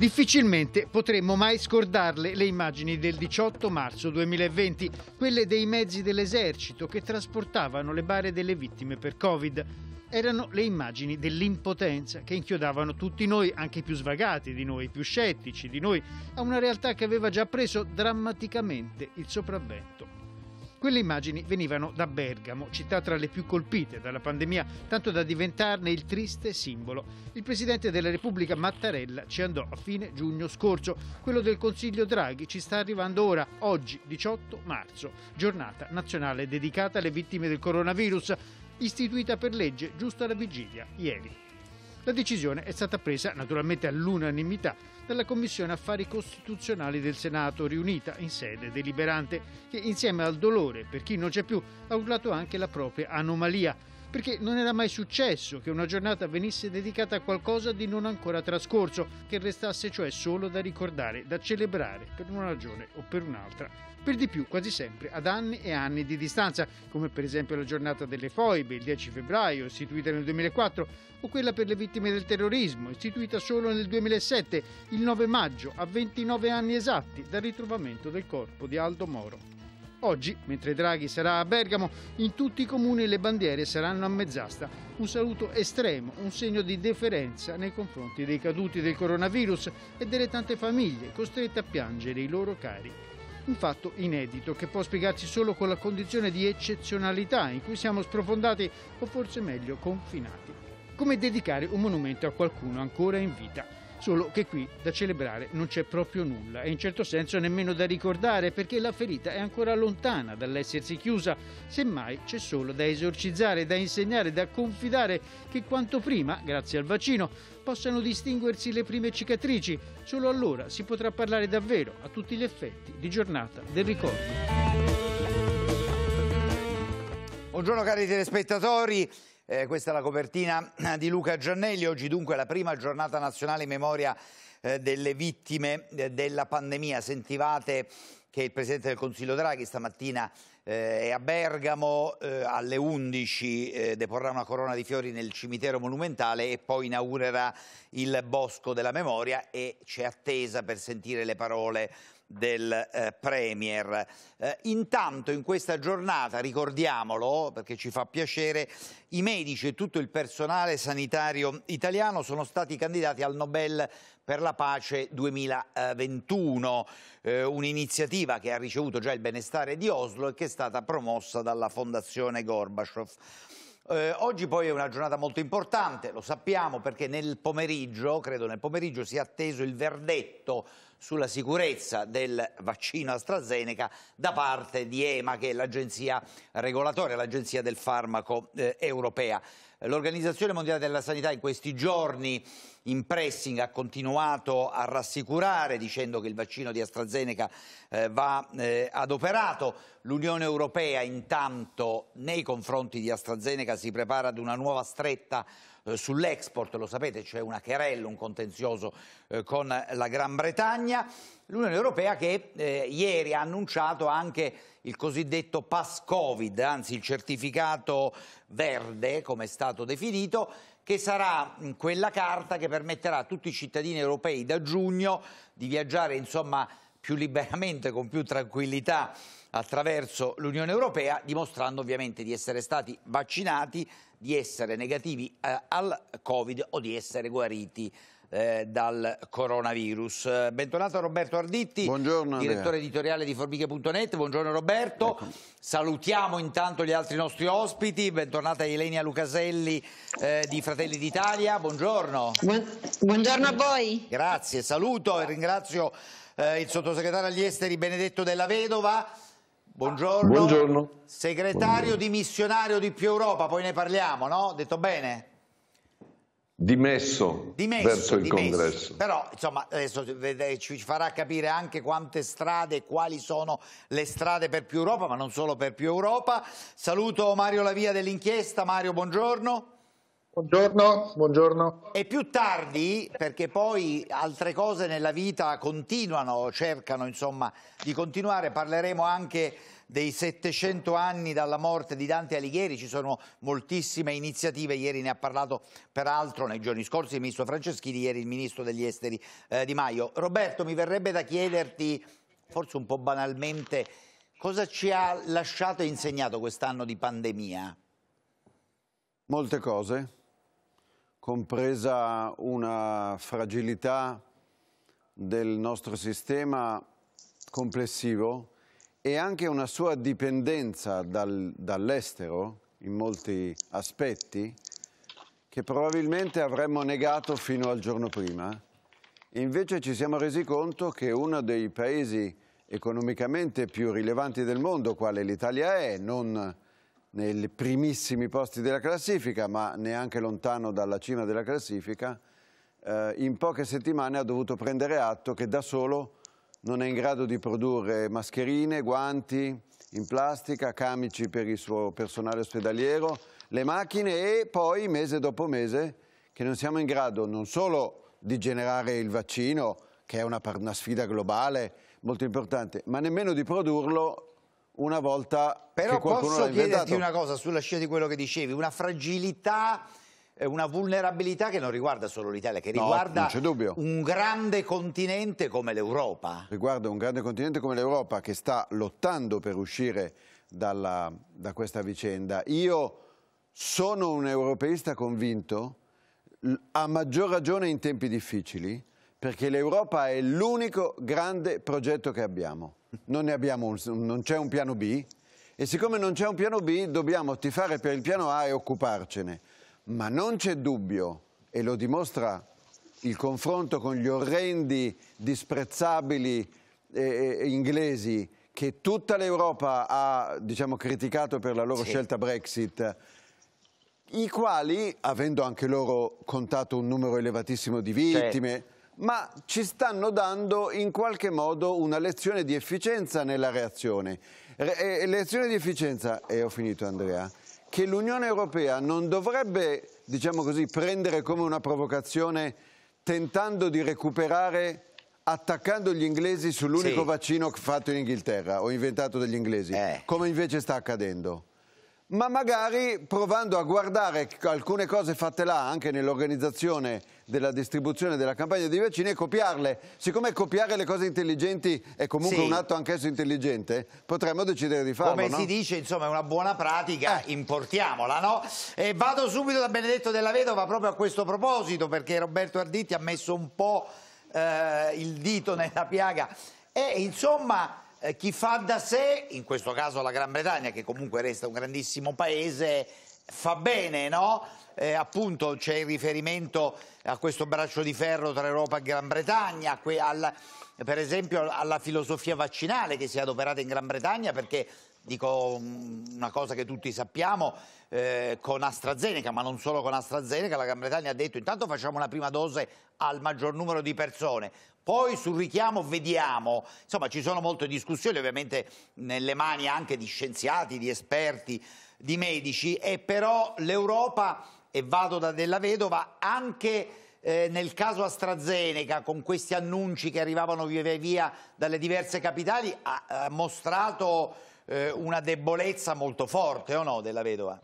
Difficilmente potremmo mai scordarle le immagini del 18 marzo 2020, quelle dei mezzi dell'esercito che trasportavano le bare delle vittime per Covid. Erano le immagini dell'impotenza che inchiodavano tutti noi, anche i più svagati di noi, i più scettici di noi, a una realtà che aveva già preso drammaticamente il sopravvento. Quelle immagini venivano da Bergamo, città tra le più colpite dalla pandemia, tanto da diventarne il triste simbolo. Il presidente della Repubblica Mattarella ci andò a fine giugno scorso, quello del Consiglio Draghi ci sta arrivando ora, oggi 18 marzo, giornata nazionale dedicata alle vittime del coronavirus, istituita per legge giusto alla vigilia ieri. La decisione è stata presa naturalmente all'unanimità della Commissione Affari Costituzionali del Senato, riunita in sede deliberante, che insieme al dolore per chi non c'è più ha urlato anche la propria anomalia, perché non era mai successo che una giornata venisse dedicata a qualcosa di non ancora trascorso, che restasse cioè solo da ricordare, da celebrare per una ragione o per un'altra per di più quasi sempre ad anni e anni di distanza, come per esempio la giornata delle foibe, il 10 febbraio, istituita nel 2004, o quella per le vittime del terrorismo, istituita solo nel 2007, il 9 maggio, a 29 anni esatti dal ritrovamento del corpo di Aldo Moro. Oggi, mentre Draghi sarà a Bergamo, in tutti i comuni le bandiere saranno a mezz'asta. Un saluto estremo, un segno di deferenza nei confronti dei caduti del coronavirus e delle tante famiglie costrette a piangere i loro cari un fatto inedito che può spiegarsi solo con la condizione di eccezionalità in cui siamo sprofondati o forse meglio confinati. Come dedicare un monumento a qualcuno ancora in vita solo che qui da celebrare non c'è proprio nulla e in certo senso nemmeno da ricordare perché la ferita è ancora lontana dall'essersi chiusa, semmai c'è solo da esorcizzare, da insegnare, da confidare che quanto prima, grazie al vaccino, possano distinguersi le prime cicatrici, solo allora si potrà parlare davvero a tutti gli effetti di giornata del ricordo. Buongiorno cari telespettatori. Eh, questa è la copertina eh, di Luca Giannelli. Oggi dunque la prima giornata nazionale in memoria eh, delle vittime eh, della pandemia. Sentivate che il Presidente del Consiglio Draghi stamattina eh, è a Bergamo, eh, alle 11 deporrà una corona di fiori nel cimitero monumentale e poi inaugurerà il Bosco della Memoria e c'è attesa per sentire le parole del eh, Premier. Eh, intanto in questa giornata, ricordiamolo perché ci fa piacere, i medici e tutto il personale sanitario italiano sono stati candidati al Nobel per la pace 2021, eh, un'iniziativa che ha ricevuto già il benestare di Oslo e che è stata promossa dalla Fondazione Gorbachev. Eh, oggi poi è una giornata molto importante, lo sappiamo perché nel pomeriggio, credo nel pomeriggio, si è atteso il verdetto sulla sicurezza del vaccino AstraZeneca da parte di EMA, che è l'agenzia regolatoria, l'agenzia del farmaco eh, europea. L'Organizzazione Mondiale della Sanità in questi giorni in pressing ha continuato a rassicurare dicendo che il vaccino di AstraZeneca eh, va eh, adoperato. L'Unione Europea intanto nei confronti di AstraZeneca si prepara ad una nuova stretta eh, sull'export, lo sapete, c'è una querella, un contenzioso eh, con la Gran Bretagna. L'Unione Europea che eh, ieri ha annunciato anche il cosiddetto pass Covid, anzi il certificato verde, come è stato definito, che sarà quella carta che permetterà a tutti i cittadini europei da giugno di viaggiare insomma, più liberamente, con più tranquillità attraverso l'Unione Europea, dimostrando ovviamente di essere stati vaccinati di essere negativi eh, al Covid o di essere guariti eh, dal coronavirus. Bentornato Roberto Arditti, Buongiorno, direttore editoriale di formiche.net. Buongiorno Roberto. Ecco. Salutiamo intanto gli altri nostri ospiti. Bentornata Elenia Lucaselli eh, di Fratelli d'Italia. Buongiorno. Buongiorno a voi. Grazie, saluto e ringrazio eh, il sottosegretario agli esteri Benedetto della Vedova. Buongiorno. Buongiorno. Segretario Buongiorno. dimissionario di Più Europa, poi ne parliamo, no? Detto bene? Dimesso, dimesso verso il dimesso. congresso. Però insomma adesso ci farà capire anche quante strade, quali sono le strade per più Europa, ma non solo per più Europa. Saluto Mario Lavia dell'inchiesta. Mario, buongiorno. Buongiorno, buongiorno. E più tardi, perché poi altre cose nella vita continuano, cercano insomma di continuare, parleremo anche dei 700 anni dalla morte di Dante Alighieri, ci sono moltissime iniziative, ieri ne ha parlato peraltro nei giorni scorsi il ministro Franceschini, ieri il ministro degli esteri eh, Di Maio. Roberto, mi verrebbe da chiederti, forse un po' banalmente, cosa ci ha lasciato e insegnato quest'anno di pandemia? Molte cose, compresa una fragilità del nostro sistema complessivo e anche una sua dipendenza dal, dall'estero in molti aspetti che probabilmente avremmo negato fino al giorno prima. Invece ci siamo resi conto che uno dei paesi economicamente più rilevanti del mondo, quale l'Italia è, non nei primissimi posti della classifica, ma neanche lontano dalla cima della classifica, eh, in poche settimane ha dovuto prendere atto che da solo non è in grado di produrre mascherine, guanti in plastica, camici per il suo personale ospedaliero, le macchine e poi mese dopo mese che non siamo in grado non solo di generare il vaccino, che è una, una sfida globale molto importante, ma nemmeno di produrlo una volta Però che qualcuno l'ha inventato. Però posso chiederti una cosa sulla scia di quello che dicevi, una fragilità eh, una vulnerabilità che non riguarda solo l'Italia, che no, riguarda un grande continente come l'Europa. Riguarda un grande continente come l'Europa che sta lottando per uscire dalla, da questa vicenda. Io sono un europeista convinto, a maggior ragione in tempi difficili, perché l'Europa è l'unico grande progetto che abbiamo non, un, non c'è un piano B e siccome non c'è un piano B dobbiamo tifare per il piano A e occuparcene. Ma non c'è dubbio, e lo dimostra il confronto con gli orrendi, disprezzabili eh, eh inglesi che tutta l'Europa ha diciamo, criticato per la loro sì. scelta Brexit, i quali, avendo anche loro contato un numero elevatissimo di cioè, vittime, sì ma ci stanno dando in qualche modo una lezione di efficienza nella reazione. Re eh, lezione di efficienza, e ho finito Andrea, che l'Unione Europea non dovrebbe, diciamo così, prendere come una provocazione tentando di recuperare attaccando gli inglesi sull'unico sì. vaccino fatto in Inghilterra o inventato dagli inglesi, eh. come invece sta accadendo ma magari provando a guardare alcune cose fatte là, anche nell'organizzazione della distribuzione della campagna di vaccini e copiarle. Siccome copiare le cose intelligenti è comunque sì. un atto anch'esso intelligente, potremmo decidere di farlo. Come no? si dice, insomma, è una buona pratica, eh. importiamola, no? E vado subito da Benedetto della Vedova proprio a questo proposito, perché Roberto Arditti ha messo un po' eh, il dito nella piaga. E insomma eh, chi fa da sé, in questo caso la Gran Bretagna, che comunque resta un grandissimo paese, fa bene, no? Eh, appunto c'è il riferimento a questo braccio di ferro tra Europa e Gran Bretagna, al, per esempio alla filosofia vaccinale che si è adoperata in Gran Bretagna perché dico mm, una cosa che tutti sappiamo eh, con AstraZeneca, ma non solo con AstraZeneca, la Gran Bretagna ha detto intanto facciamo una prima dose al maggior numero di persone, poi sul richiamo vediamo, insomma ci sono molte discussioni ovviamente nelle mani anche di scienziati, di esperti, di medici e però l'Europa, e vado da Della Vedova, anche eh, nel caso AstraZeneca con questi annunci che arrivavano via via dalle diverse capitali ha, ha mostrato eh, una debolezza molto forte o no Della Vedova?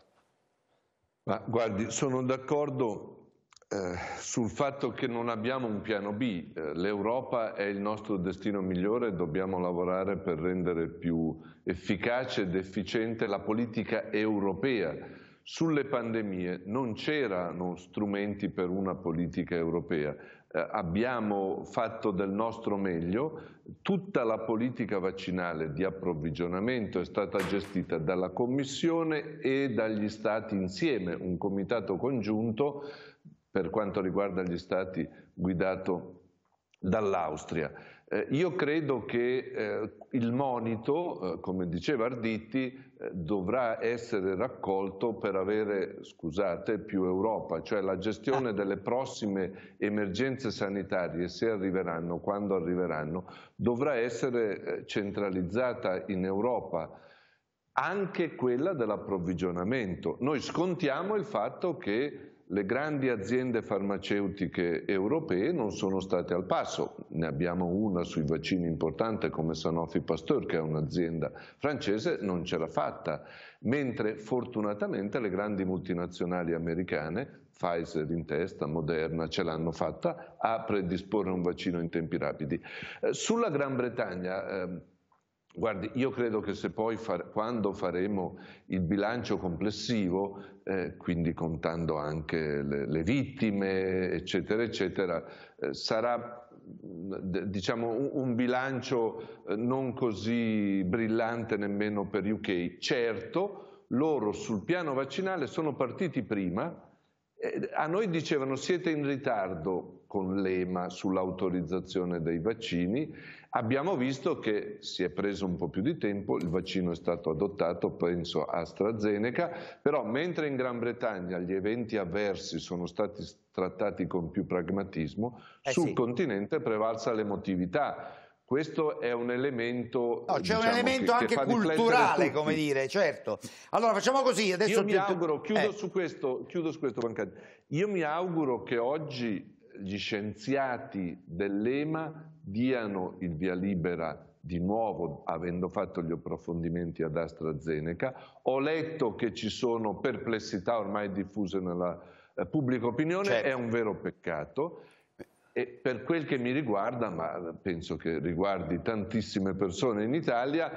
Ma guardi, sono d'accordo eh, sul fatto che non abbiamo un piano B, eh, l'Europa è il nostro destino migliore, dobbiamo lavorare per rendere più efficace ed efficiente la politica europea. Sulle pandemie non c'erano strumenti per una politica europea, eh, abbiamo fatto del nostro meglio, tutta la politica vaccinale di approvvigionamento è stata gestita dalla Commissione e dagli Stati insieme, un comitato congiunto per quanto riguarda gli stati guidato dall'Austria. Eh, io credo che eh, il monito, eh, come diceva Arditti, eh, dovrà essere raccolto per avere, scusate, più Europa, cioè la gestione ah. delle prossime emergenze sanitarie, se arriveranno, quando arriveranno, dovrà essere eh, centralizzata in Europa anche quella dell'approvvigionamento. Noi scontiamo il fatto che le grandi aziende farmaceutiche europee non sono state al passo. Ne abbiamo una sui vaccini importante come Sanofi Pasteur, che è un'azienda francese, non ce l'ha fatta, mentre fortunatamente le grandi multinazionali americane Pfizer in testa, Moderna, ce l'hanno fatta a predisporre un vaccino in tempi rapidi. Eh, sulla Gran Bretagna, ehm, Guardi, io credo che se poi far, quando faremo il bilancio complessivo, eh, quindi contando anche le, le vittime, eccetera, eccetera, eh, sarà diciamo, un, un bilancio eh, non così brillante nemmeno per UK. Certo, loro sul piano vaccinale sono partiti prima, eh, a noi dicevano siete in ritardo con l'EMA sull'autorizzazione dei vaccini, Abbiamo visto che si è preso un po' più di tempo, il vaccino è stato adottato, penso AstraZeneca, però mentre in Gran Bretagna gli eventi avversi sono stati trattati con più pragmatismo, eh sul sì. continente è prevalsa l'emotività. Questo è un elemento. No, c'è diciamo, un elemento che, anche che culturale, come dire, certo. Allora facciamo così. Adesso Io mi auguro, chiudo eh. su questo, chiudo su questo bancaggio. Io mi auguro che oggi gli scienziati dell'EMA diano il via libera di nuovo avendo fatto gli approfondimenti ad AstraZeneca, ho letto che ci sono perplessità ormai diffuse nella eh, pubblica opinione, certo. è un vero peccato e per quel che mi riguarda, ma penso che riguardi tantissime persone in Italia,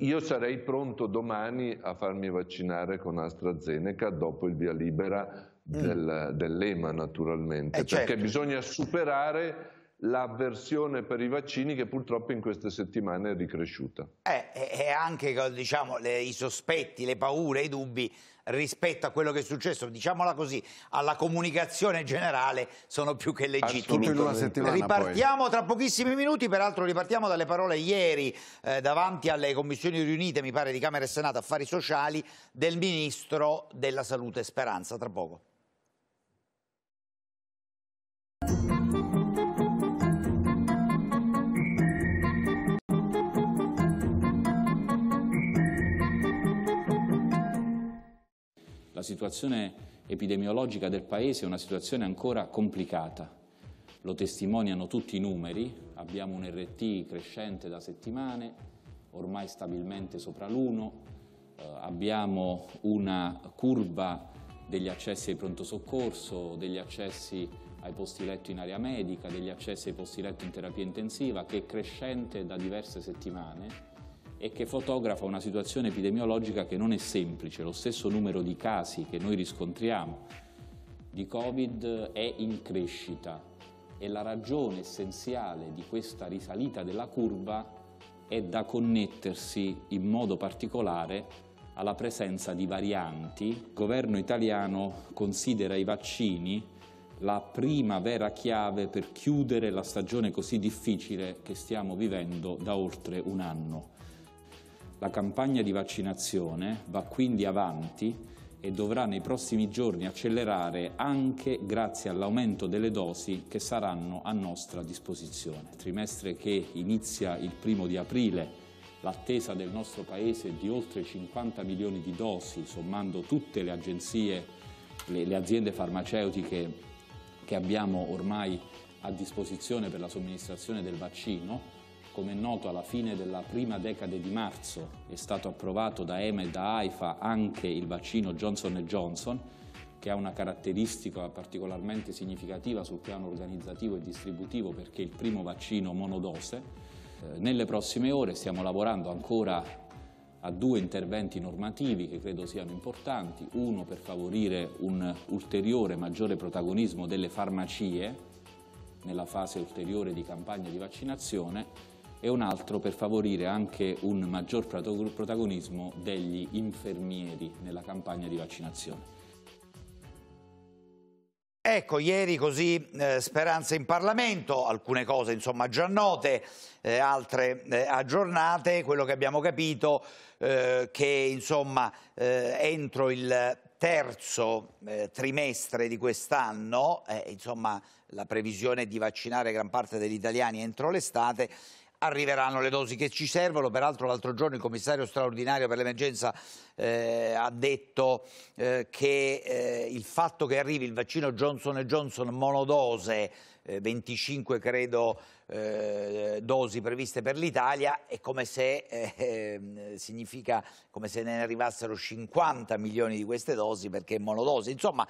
io sarei pronto domani a farmi vaccinare con AstraZeneca dopo il via libera mm. del, mm. dell'EMA naturalmente, eh, perché certo. bisogna superare l'avversione per i vaccini che purtroppo in queste settimane è ricresciuta. Eh, e anche diciamo, le, i sospetti, le paure, i dubbi rispetto a quello che è successo, diciamola così, alla comunicazione generale sono più che legittimi. Ripartiamo poi. tra pochissimi minuti, peraltro ripartiamo dalle parole ieri eh, davanti alle commissioni riunite, mi pare, di Camera e Senato Affari Sociali del Ministro della Salute Speranza, tra poco. situazione epidemiologica del Paese è una situazione ancora complicata. Lo testimoniano tutti i numeri, abbiamo un RT crescente da settimane, ormai stabilmente sopra l'1, eh, abbiamo una curva degli accessi ai pronto soccorso, degli accessi ai posti letto in area medica, degli accessi ai posti letto in terapia intensiva che è crescente da diverse settimane e che fotografa una situazione epidemiologica che non è semplice. Lo stesso numero di casi che noi riscontriamo di Covid è in crescita e la ragione essenziale di questa risalita della curva è da connettersi in modo particolare alla presenza di varianti. Il governo italiano considera i vaccini la prima vera chiave per chiudere la stagione così difficile che stiamo vivendo da oltre un anno. La campagna di vaccinazione va quindi avanti e dovrà nei prossimi giorni accelerare anche grazie all'aumento delle dosi che saranno a nostra disposizione. Trimestre che inizia il primo di aprile, l'attesa del nostro Paese è di oltre 50 milioni di dosi, sommando tutte le agenzie, le, le aziende farmaceutiche che abbiamo ormai a disposizione per la somministrazione del vaccino come è noto alla fine della prima decade di marzo è stato approvato da EMA e da AIFA anche il vaccino Johnson Johnson, che ha una caratteristica particolarmente significativa sul piano organizzativo e distributivo perché è il primo vaccino monodose. Eh, nelle prossime ore stiamo lavorando ancora a due interventi normativi che credo siano importanti, uno per favorire un ulteriore maggiore protagonismo delle farmacie nella fase ulteriore di campagna di vaccinazione e un altro per favorire anche un maggior protagonismo degli infermieri nella campagna di vaccinazione. Ecco, ieri così eh, speranze in Parlamento, alcune cose insomma già note, eh, altre eh, aggiornate, quello che abbiamo capito eh, che insomma eh, entro il terzo eh, trimestre di quest'anno, eh, insomma la previsione di vaccinare gran parte degli italiani entro l'estate arriveranno le dosi che ci servono. Peraltro l'altro giorno il commissario straordinario per l'emergenza eh, ha detto eh, che eh, il fatto che arrivi il vaccino Johnson Johnson monodose, 25 eh, credo eh, dosi previste per l'Italia, è come se, eh, ehm, significa come se ne arrivassero 50 milioni di queste dosi perché è monodose. Insomma,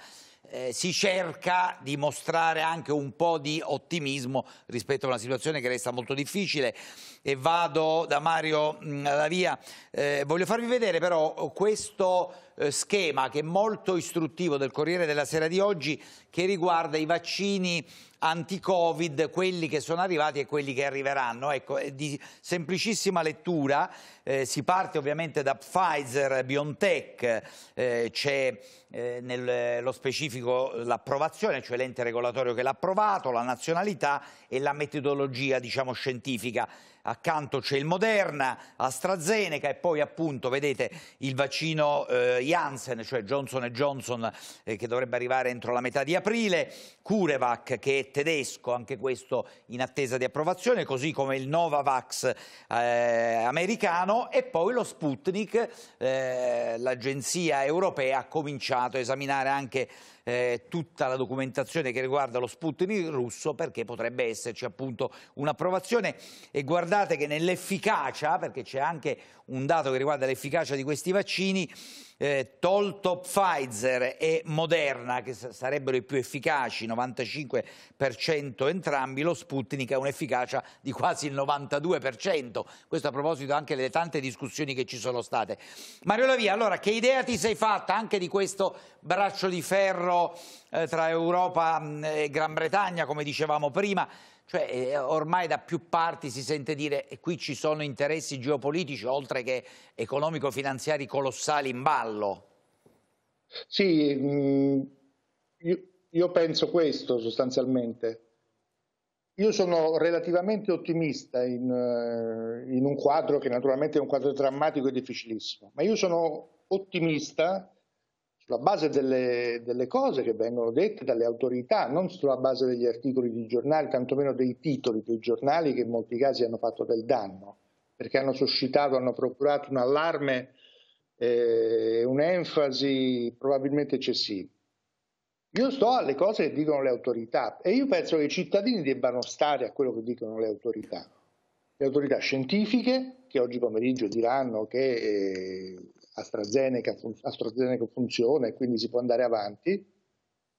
eh, si cerca di mostrare anche un po' di ottimismo rispetto a una situazione che resta molto difficile. E vado da Mario mm, Lavia. Eh, voglio farvi vedere però questo eh, schema che è molto istruttivo del Corriere della Sera di oggi che riguarda i vaccini anti-Covid, quelli che sono arrivati e quelli che arriveranno. Ecco, è di semplicissima lettura. Eh, si parte ovviamente da Pfizer, BioNTech, eh, c'è eh, nello specifico l'approvazione, cioè l'ente regolatorio che l'ha approvato, la nazionalità e la metodologia diciamo, scientifica accanto c'è il Moderna, AstraZeneca e poi appunto vedete il vaccino eh, Janssen, cioè Johnson Johnson eh, che dovrebbe arrivare entro la metà di aprile, Curevac che è tedesco, anche questo in attesa di approvazione, così come il Novavax eh, americano e poi lo Sputnik, eh, l'agenzia europea ha cominciato a esaminare anche eh, tutta la documentazione che riguarda lo Sputnik russo perché potrebbe esserci appunto un'approvazione e guardate che nell'efficacia, perché c'è anche un dato che riguarda l'efficacia di questi vaccini, eh, tolto Pfizer e Moderna, che sarebbero i più efficaci, 95% entrambi, lo Sputnik ha un'efficacia di quasi il 92%. Questo a proposito anche delle tante discussioni che ci sono state. Mario Lavia, allora, che idea ti sei fatta anche di questo braccio di ferro eh, tra Europa mm, e Gran Bretagna, come dicevamo prima? Cioè, eh, ormai da più parti si sente dire che eh, qui ci sono interessi geopolitici oltre che economico-finanziari colossali in ballo. Sì, mh, mm, io, io penso questo sostanzialmente. Io sono relativamente ottimista in, eh, in, un quadro che naturalmente è un quadro drammatico e difficilissimo, ma io sono ottimista sulla base delle, delle, cose che vengono dette dalle autorità, non sulla base degli articoli di giornali, tantomeno dei titoli dei giornali che in molti casi hanno fatto del danno, perché hanno suscitato, hanno procurato un allarme, eh, un'enfasi probabilmente eccessiva. Io sto alle cose che dicono le autorità e io penso che i cittadini debbano stare a quello che dicono le autorità. Le autorità scientifiche, che oggi pomeriggio diranno che eh, AstraZeneca, fun- AstraZeneca funziona e quindi si può andare avanti,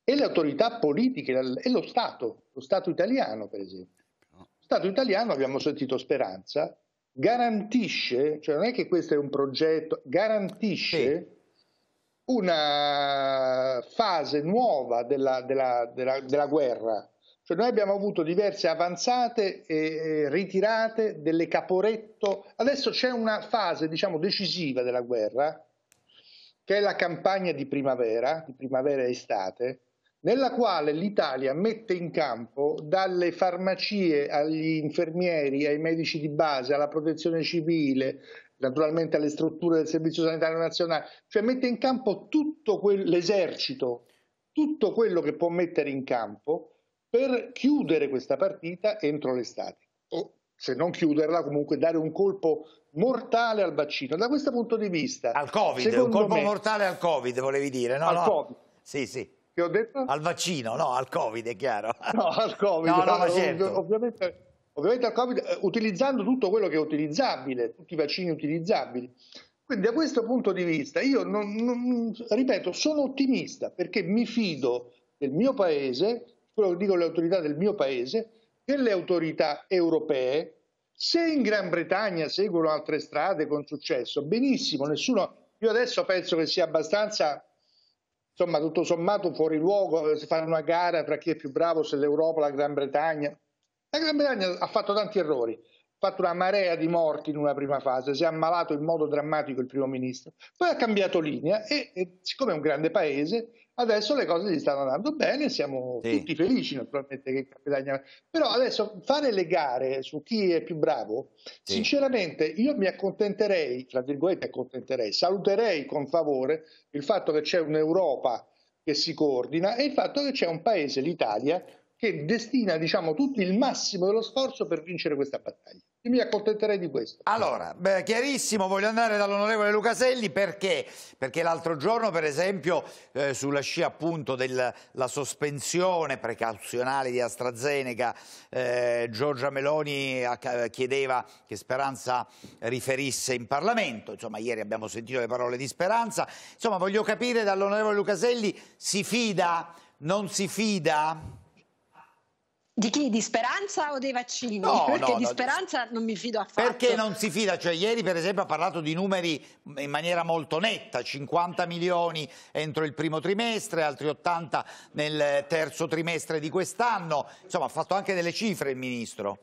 e le autorità politiche e lo Stato, lo Stato italiano per esempio. Lo Stato italiano, abbiamo sentito Speranza, garantisce, cioè non è che questo è un progetto, garantisce una fase nuova della, della, della, della guerra cioè noi abbiamo avuto diverse avanzate e ritirate delle Caporetto. Adesso c'è una fase, diciamo, decisiva della guerra, che è la campagna di primavera, di primavera e estate, nella quale l'Italia mette in campo dalle farmacie agli infermieri, ai medici di base, alla protezione civile, naturalmente alle strutture del Servizio Sanitario Nazionale, cioè mette in campo tutto quell'esercito, tutto quello che può mettere in campo per chiudere questa partita entro l'estate, o se non chiuderla comunque dare un colpo mortale al vaccino. Da questo punto di vista... Al Covid, un colpo me, mortale al Covid volevi dire, no? Al no. Covid. Sì, sì. Che ho detto? Al vaccino, no, al Covid è chiaro. No, al Covid. no, no, ma certo. Ovviamente ovviamente al Covid, eh, utilizzando tutto quello che è utilizzabile, tutti i vaccini utilizzabili. Quindi da questo punto di vista io, non, non, ripeto, sono ottimista perché mi fido del mio paese, quello che dicono le autorità del mio paese, che le autorità europee, se in Gran Bretagna seguono altre strade con successo, benissimo, nessuno, io adesso penso che sia abbastanza, insomma, tutto sommato fuori luogo eh, se fare una gara tra chi è più bravo, se l'Europa o la Gran Bretagna. La Gran Bretagna ha fatto tanti errori, fatto una marea di morti in una prima fase, si è ammalato in modo drammatico il primo ministro, poi ha cambiato linea e, e siccome è un grande paese, adesso le cose gli stanno andando bene, siamo sì. tutti felici naturalmente che capitania. Però adesso fare le gare su chi è più bravo, sì. sinceramente io mi accontenterei, tra virgolette accontenterei, saluterei con favore il fatto che c'è un'Europa che si coordina e il fatto che c'è un paese, l'Italia, che destina diciamo, tutto il massimo dello sforzo per vincere questa battaglia. Io mi accontenterei di questo. Allora, beh, chiarissimo, voglio andare dall'onorevole Lucaselli perché? Perché l'altro giorno, per esempio, eh, sulla scia appunto della sospensione precauzionale di AstraZeneca, eh, Giorgia Meloni eh, chiedeva che Speranza riferisse in Parlamento. Insomma, ieri abbiamo sentito le parole di Speranza. Insomma, voglio capire dall'onorevole Lucaselli, si fida? Non si fida? Di chi? Di Speranza o dei vaccini? No, perché no, di Speranza non mi fido affatto. Perché non si fida? Cioè, ieri per esempio ha parlato di numeri in maniera molto netta, 50 milioni entro il primo trimestre, altri 80 nel terzo trimestre di quest'anno, insomma ha fatto anche delle cifre il Ministro.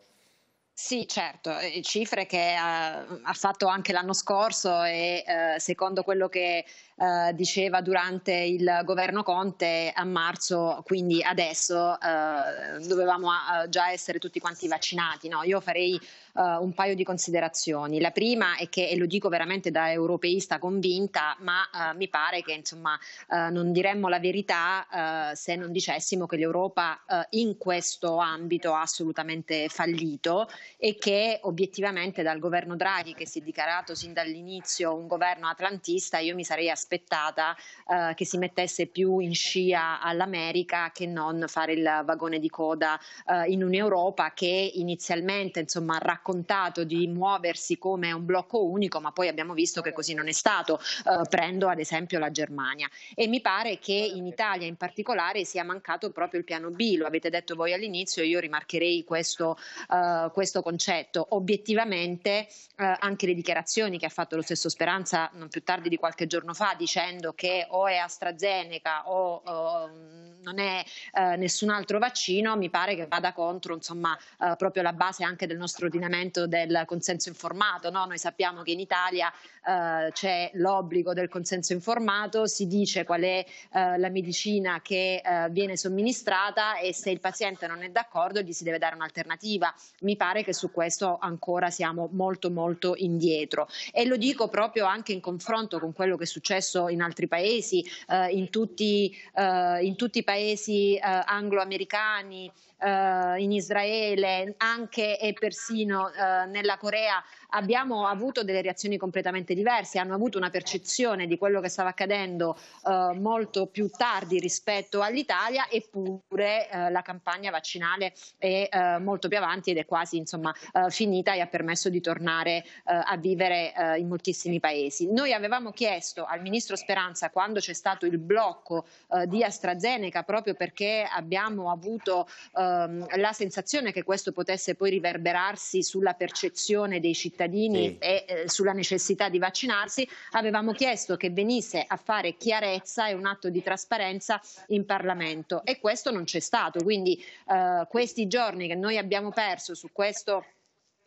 Sì, certo, eh, cifre che eh, ha, fatto anche l'anno scorso e eh, secondo quello che eh, diceva durante il governo Conte a marzo, quindi adesso eh, dovevamo eh, già essere tutti quanti vaccinati. No? Io farei eh, un paio di considerazioni. La prima è che, e lo dico veramente da europeista convinta, ma eh, mi pare che insomma, eh, non diremmo la verità eh, se non dicessimo che l'Europa eh, in questo ambito ha assolutamente fallito e che obiettivamente dal governo Draghi, che si è dichiarato sin dall'inizio un governo atlantista, io mi sarei aspettata eh, che si mettesse più in scia all'America che non fare il vagone di coda in un'Europa che inizialmente insomma, racconta raccontato di muoversi come un blocco unico, ma poi abbiamo visto che così non è stato. Eh, prendo ad esempio la Germania e mi pare che in Italia in particolare sia mancato proprio il piano B, lo avete detto voi all'inizio, io rimarcherei questo, eh, questo concetto. Obiettivamente eh, anche le dichiarazioni che ha fatto lo stesso Speranza non più tardi di qualche giorno fa dicendo che o è AstraZeneca o, o eh, non è eh, nessun altro vaccino, mi pare che vada contro insomma eh, proprio la base anche del nostro ordinamento incremento del consenso informato. No? Noi sappiamo che in Italia eh, c'è l'obbligo del consenso informato, si dice qual è eh, la medicina che eh, viene somministrata e se il paziente non è d'accordo gli si deve dare un'alternativa. Mi pare che su questo ancora siamo molto molto indietro e lo dico proprio anche in confronto con quello che è successo in altri paesi, eh, in tutti, eh, in, tutti, i paesi eh, angloamericani, in Israele anche e persino eh, nella Corea abbiamo avuto delle reazioni completamente diverse, hanno avuto una percezione di quello che stava accadendo eh, molto più tardi rispetto all'Italia, eppure eh, la campagna vaccinale è eh, molto più avanti ed è quasi insomma, eh, finita e ha permesso di tornare eh, a vivere eh, in moltissimi paesi. Noi avevamo chiesto al ministro Speranza quando c'è stato il blocco di AstraZeneca proprio perché abbiamo avuto ehm, la sensazione che questo potesse poi riverberarsi sulla percezione dei cittadini cittadini sì. e eh, sulla necessità di vaccinarsi, avevamo chiesto che venisse a fare chiarezza e un atto di trasparenza in Parlamento e questo non c'è stato. Quindi eh, questi giorni che noi abbiamo perso su questo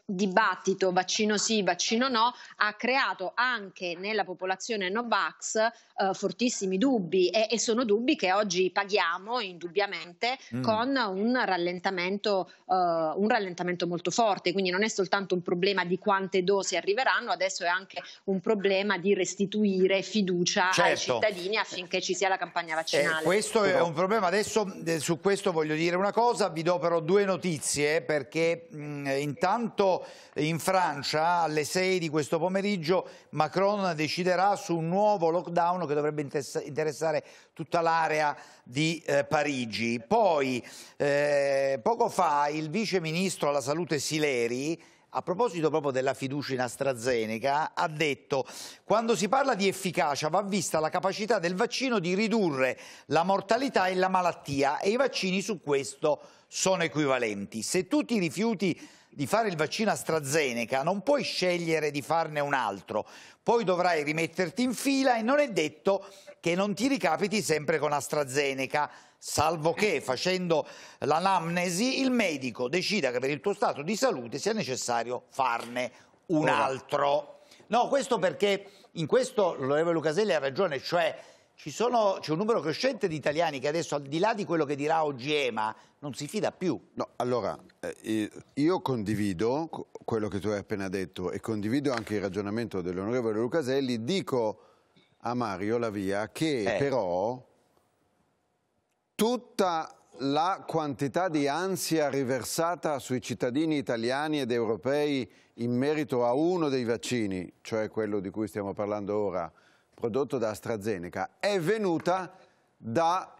dibattito vaccino sì, vaccino no, ha creato anche nella popolazione Novax eh, fortissimi dubbi e, e, sono dubbi che oggi paghiamo indubbiamente mm. con un rallentamento, eh, un rallentamento molto forte, quindi non è soltanto un problema di quante dosi arriveranno, adesso è anche un problema di restituire fiducia certo. ai cittadini affinché ci sia la campagna eh, vaccinale. Eh, questo è un problema, adesso eh, su questo voglio dire una cosa, vi do però due notizie perché mh, mm, intanto in Francia alle 6 di questo pomeriggio Macron deciderà su un nuovo lockdown che dovrebbe interessare tutta l'area di eh, Parigi. Poi eh, poco fa il vice ministro alla salute Sileri a proposito proprio della fiducia in AstraZeneca, ha detto quando si parla di efficacia va vista la capacità del vaccino di ridurre la mortalità e la malattia e i vaccini su questo sono equivalenti. Se tu ti rifiuti di fare il vaccino AstraZeneca non puoi scegliere di farne un altro, poi dovrai rimetterti in fila e non è detto che non ti ricapiti sempre con AstraZeneca, salvo che facendo l'anamnesi il medico decida che per il tuo stato di salute sia necessario farne un altro. No, questo perché in questo l'onorevole Lucaselli ha ragione, cioè sono, c'è un numero crescente di italiani che adesso, al di là di quello che dirà oggi EMA, non si fida più. No, allora, eh, io condivido quello che tu hai appena detto e condivido anche il ragionamento dell'onorevole Lucaselli. Dico a Mario Lavia che eh. però tutta la quantità di ansia riversata sui cittadini italiani ed europei in merito a uno dei vaccini, cioè quello di cui stiamo parlando ora, prodotto da AstraZeneca è venuta da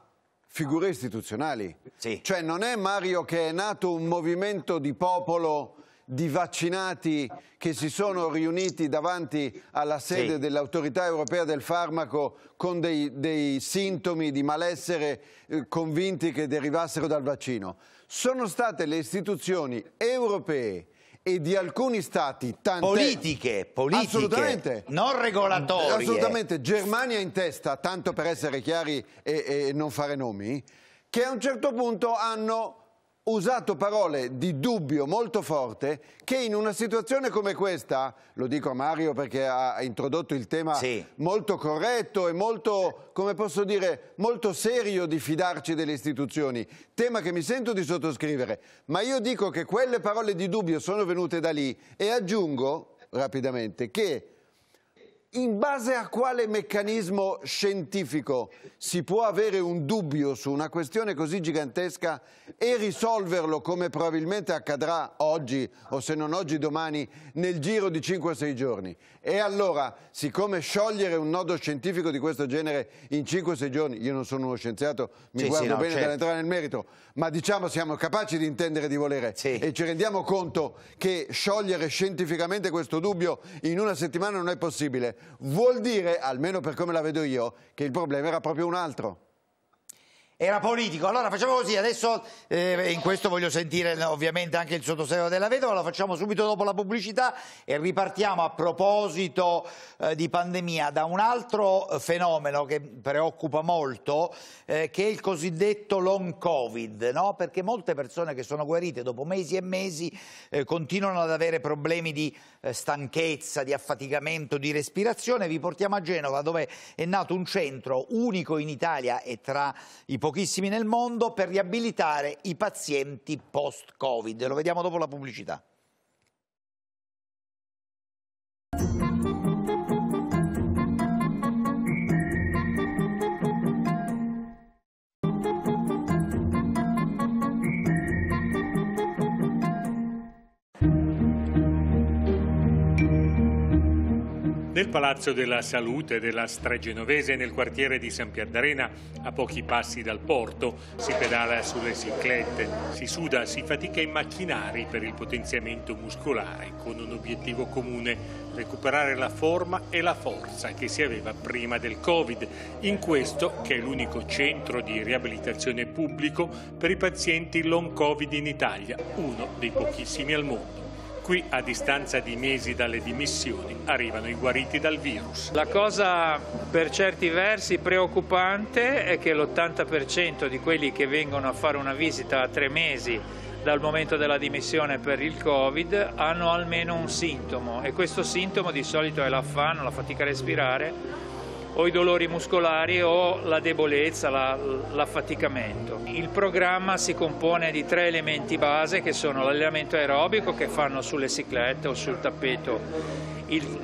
figure istituzionali. Sì. Cioè non è Mario che è nato un movimento di popolo di vaccinati che si sono riuniti davanti alla sede sì. dell'autorità europea del farmaco con dei, dei sintomi di malessere eh, convinti che derivassero dal vaccino. Sono state le istituzioni europee e di alcuni stati tante... politiche, politiche assolutamente, non regolatorie assolutamente Germania in testa tanto per essere chiari e, e non fare nomi che a un certo punto hanno usato parole di dubbio molto forte che in una situazione come questa, lo dico a Mario perché ha introdotto il tema sì. molto corretto e molto, come posso dire, molto serio di fidarci delle istituzioni, tema che mi sento di sottoscrivere, ma io dico che quelle parole di dubbio sono venute da lì e aggiungo rapidamente che in base a quale meccanismo scientifico si può avere un dubbio su una questione così gigantesca e risolverlo come probabilmente accadrà oggi o se non oggi domani nel giro di 5-6 giorni? E allora, siccome sciogliere un nodo scientifico di questo genere in 5-6 giorni, io non sono uno scienziato, mi sì, guardo sì, no, bene certo. dall'entrare nel merito, ma diciamo siamo capaci di intendere di volere sì. e ci rendiamo conto che sciogliere scientificamente questo dubbio in una settimana non è possibile. Vuol dire, almeno per come la vedo io, che il problema era proprio un altro. Era politico, allora facciamo così, adesso eh, in questo voglio sentire ovviamente anche il sottosegretario della Vedova, lo facciamo subito dopo la pubblicità e ripartiamo a proposito eh, di pandemia da un altro eh, fenomeno che preoccupa molto eh, che è il cosiddetto long covid, no? perché molte persone che sono guarite dopo mesi e mesi eh, continuano ad avere problemi di eh, stanchezza, di affaticamento, di respirazione, vi portiamo a Genova dove è nato un centro unico in Italia e tra i pochissimi nel mondo per riabilitare i pazienti post-Covid. Lo vediamo dopo la pubblicità. Nel Palazzo della Salute della Stragenovese nel quartiere di San Piandarena, a pochi passi dal porto, si pedala sulle ciclette, si suda, si fatica i macchinari per il potenziamento muscolare con un obiettivo comune, recuperare la forma e la forza che si aveva prima del Covid, in questo che è l'unico centro di riabilitazione pubblico per i pazienti long Covid in Italia, uno dei pochissimi al mondo. Qui, a distanza di mesi dalle dimissioni, arrivano i guariti dal virus. La cosa per certi versi preoccupante è che l'80% di quelli che vengono a fare una visita a tre mesi dal momento della dimissione per il Covid hanno almeno un sintomo e questo sintomo di solito è l'affanno, la fatica a respirare o i dolori muscolari o la debolezza, l'affaticamento. il programma si compone di tre elementi base che sono l'allenamento aerobico che fanno sulle ciclette o sul tappeto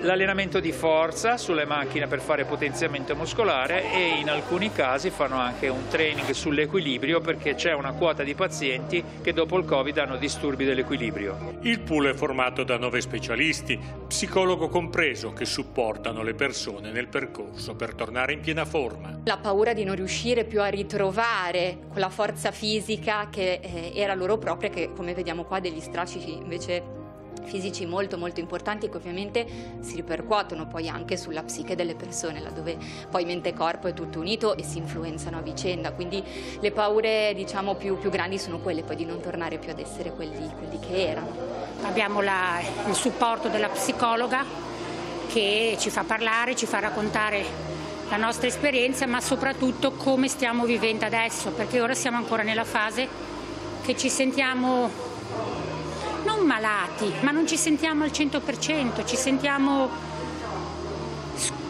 l'allenamento di forza sulle macchine per fare potenziamento muscolare e in alcuni casi fanno anche un training sull'equilibrio perché c'è una quota di pazienti che dopo il Covid hanno disturbi dell'equilibrio. Il pool è formato da nove specialisti, psicologo compreso, che supportano le persone nel percorso per tornare in piena forma. La paura di non riuscire più a ritrovare quella forza fisica che eh, era loro propria, che come vediamo qua degli stracci invece fisici molto molto importanti che ovviamente si ripercuotono poi anche sulla psiche delle persone, laddove poi mente e corpo è tutto unito e si influenzano a vicenda, quindi le paure diciamo più, più grandi sono quelle poi di non tornare più ad essere quelli, quelli che erano. Abbiamo la, il supporto della psicologa che ci fa parlare, ci fa raccontare la nostra esperienza, ma soprattutto come stiamo vivendo adesso, perché ora siamo ancora nella fase che ci sentiamo non malati, ma non ci sentiamo al 100%, ci sentiamo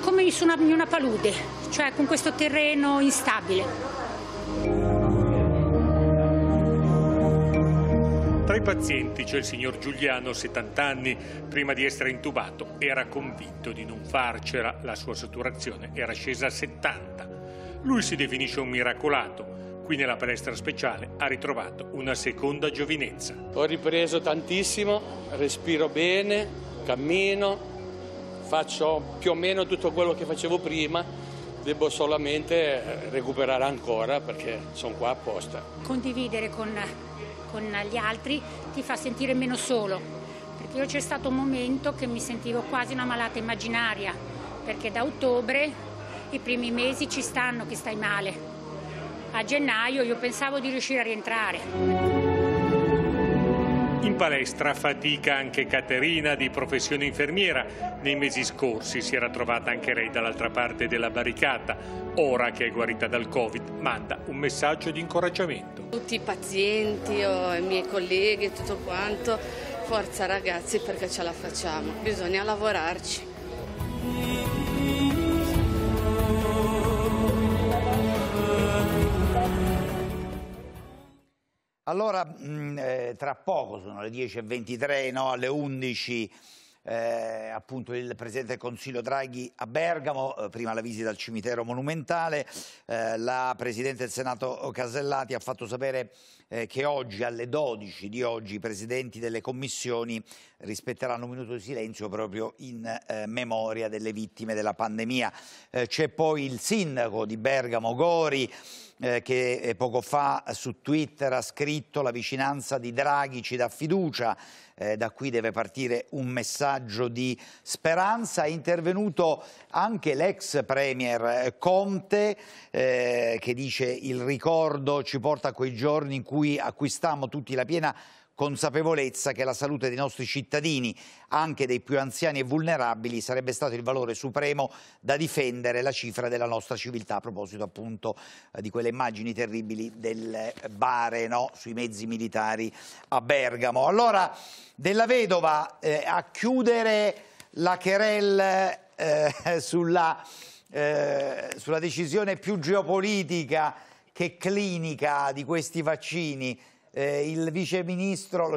come in una, in una palude, cioè con questo terreno instabile. Tra i pazienti c'è il signor Giuliano, 70 anni, prima di essere intubato era convinto di non farcela, la sua saturazione era scesa a 70. Lui si definisce un miracolato, qui nella palestra speciale ha ritrovato una seconda giovinezza. Ho ripreso tantissimo, respiro bene, cammino, faccio più o meno tutto quello che facevo prima, devo solamente recuperare ancora perché sono qua apposta. Condividere con con gli altri ti fa sentire meno solo. Perché io c'è stato un momento che mi sentivo quasi una malata immaginaria, perché da ottobre i primi mesi ci stanno che stai male. A gennaio io pensavo di riuscire a rientrare. In palestra fatica anche Caterina di professione infermiera. Nei mesi scorsi si era trovata anche lei dall'altra parte della barricata. Ora che è guarita dal Covid manda un messaggio di incoraggiamento. Tutti i pazienti, oh, i miei colleghi, tutto quanto, forza ragazzi perché ce la facciamo, bisogna lavorarci. Allora, mh, mm, eh, tra poco, sono le 10.23, no, alle 11, eh, appunto il Presidente del Consiglio Draghi a Bergamo, eh, prima la visita al cimitero monumentale, eh, la Presidente del Senato Casellati ha fatto sapere eh, che oggi alle 12 di oggi i Presidenti delle Commissioni rispetteranno un minuto di silenzio proprio in eh, memoria delle vittime della pandemia. c'è poi il Sindaco di Bergamo, Gori, eh, che eh, poco fa su Twitter ha scritto la vicinanza di Draghi ci dà fiducia, eh, da qui deve partire un messaggio di speranza. È intervenuto anche l'ex Premier eh, Conte eh, che dice il ricordo ci porta a quei giorni in cui acquistammo tutti la piena consapevolezza che la salute dei nostri cittadini, anche dei più anziani e vulnerabili, sarebbe stato il valore supremo da difendere, la cifra della nostra civiltà, a proposito appunto eh, di quelle immagini terribili del bare no? sui mezzi militari a Bergamo. Allora, della vedova eh, a chiudere la querel eh, sulla, eh, sulla decisione più geopolitica che clinica di questi vaccini, eh, il vice ministro,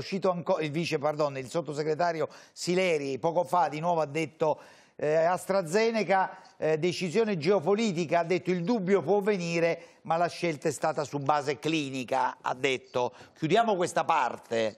il vice, pardon, il sottosegretario Sileri poco fa di nuovo ha detto eh, AstraZeneca, eh, decisione geopolitica, ha detto il dubbio può venire ma la scelta è stata su base clinica, ha detto. Chiudiamo questa parte.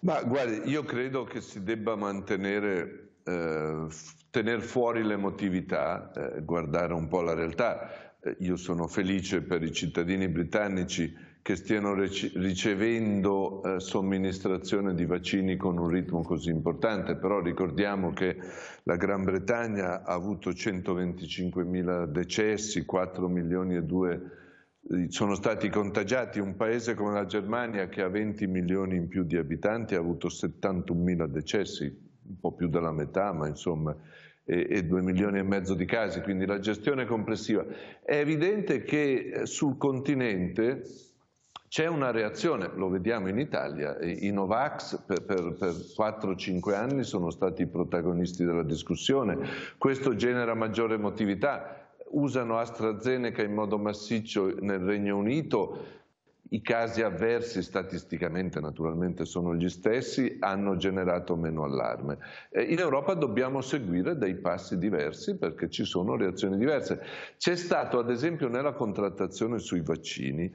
Ma guardi, io credo che si debba mantenere, eh, tenere fuori l'emotività, eh, guardare un po' la realtà. Eh, io sono felice per i cittadini britannici che stiano ricevendo eh, somministrazione di vaccini con un ritmo così importante, però ricordiamo che la Gran Bretagna ha avuto 125 mila decessi, 4 milioni e 2 eh, sono stati contagiati, un paese come la Germania che ha 20 milioni in più di abitanti ha avuto 71 mila decessi, un po' più della metà, ma insomma e 2 milioni e mezzo di casi, quindi la gestione complessiva. È evidente che eh, sul continente c'è una reazione, lo vediamo in Italia, i Novax per, per, per 4-5 anni sono stati i protagonisti della discussione, questo genera maggiore emotività, usano AstraZeneca in modo massiccio nel Regno Unito, i casi avversi statisticamente naturalmente sono gli stessi, hanno generato meno allarme. In Europa dobbiamo seguire dei passi diversi perché ci sono reazioni diverse. C'è stato ad esempio nella contrattazione sui vaccini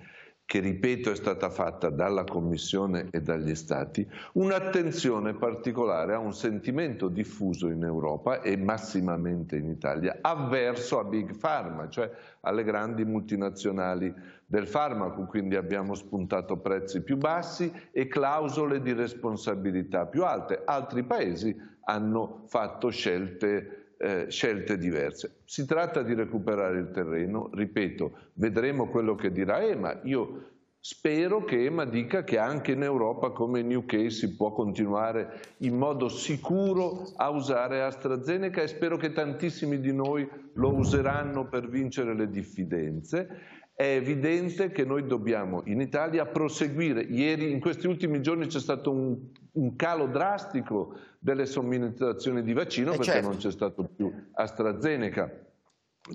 che ripeto è stata fatta dalla Commissione e dagli Stati, un'attenzione particolare a un sentimento diffuso in Europa e massimamente in Italia avverso a Big Pharma, cioè alle grandi multinazionali del farmaco, quindi abbiamo spuntato prezzi più bassi e clausole di responsabilità più alte. Altri paesi hanno fatto scelte eh, scelte diverse. Si tratta di recuperare il terreno, ripeto, vedremo quello che dirà EMA. Io spero che EMA dica che anche in Europa come in UK si può continuare in modo sicuro a usare AstraZeneca e spero che tantissimi di noi lo useranno per vincere le diffidenze è evidente che noi dobbiamo in Italia proseguire. Ieri, in questi ultimi giorni, c'è stato un un calo drastico delle somministrazioni di vaccino e eh, perché certo. non c'è stato più AstraZeneca.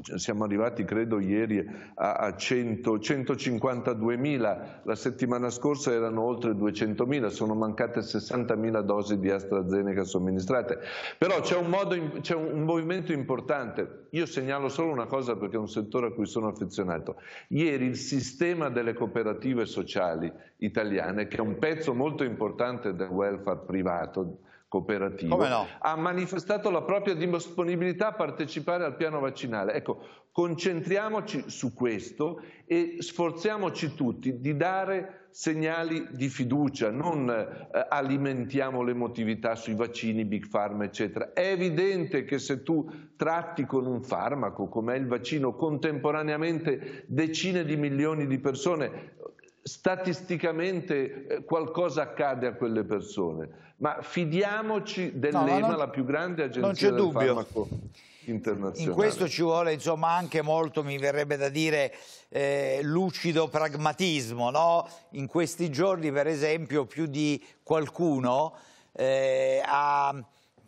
Cioè, siamo arrivati credo ieri a, a 152.000, la settimana scorsa erano oltre 200.000, sono mancate 60.000 dosi di AstraZeneca somministrate. Però c'è un, un, movimento importante, io segnalo solo una cosa perché è un settore a cui sono affezionato. Ieri il sistema delle cooperative sociali italiane, che è un pezzo molto importante del welfare privato, cooperativo, no? ha manifestato la propria disponibilità a partecipare al piano vaccinale. Ecco, concentriamoci su questo e sforziamoci tutti di dare segnali di fiducia, non eh, alimentiamo l'emotività sui vaccini, big pharma, eccetera. È evidente che se tu tratti con un farmaco, come è il vaccino, contemporaneamente decine di milioni di persone, statisticamente eh, qualcosa accade a quelle persone, ma fidiamoci dell'EMA, no, la più grande agenzia del farmaco internazionale. In questo ci vuole insomma anche molto, mi verrebbe da dire, eh, lucido pragmatismo. No? In questi giorni per esempio più di qualcuno eh, ha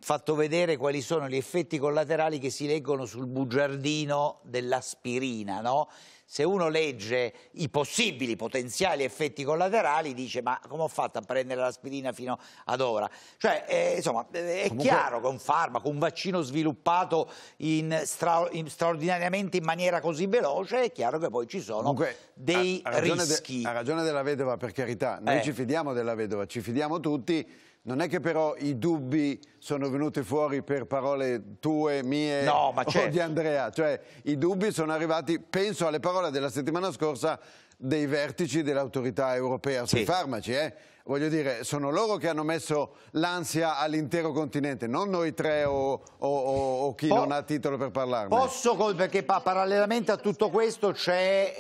fatto vedere quali sono gli effetti collaterali che si leggono sul bugiardino dell'aspirina, no? se uno legge i possibili potenziali effetti collaterali dice ma come ho fatto a prendere l'aspirina fino ad ora? Cioè, eh, insomma, è Comunque... chiaro che un farmaco, un vaccino sviluppato in stra in straordinariamente in maniera così veloce, è chiaro che poi ci sono Comunque, dei a, a rischi. De, a ragione della vedova, per carità, noi eh. ci fidiamo della vedova, ci fidiamo tutti non è che però i dubbi sono venuti fuori per parole tue, mie no, ma o di certo. Andrea. Cioè, i dubbi sono arrivati, penso alle parole della settimana scorsa, dei vertici dell'autorità europea sui farmaci. Eh? Voglio dire, sono loro che hanno messo l'ansia all'intero continente, non noi tre o, o, o, o chi po non ha titolo per parlarne. Posso, perché pa parallelamente a tutto questo c'è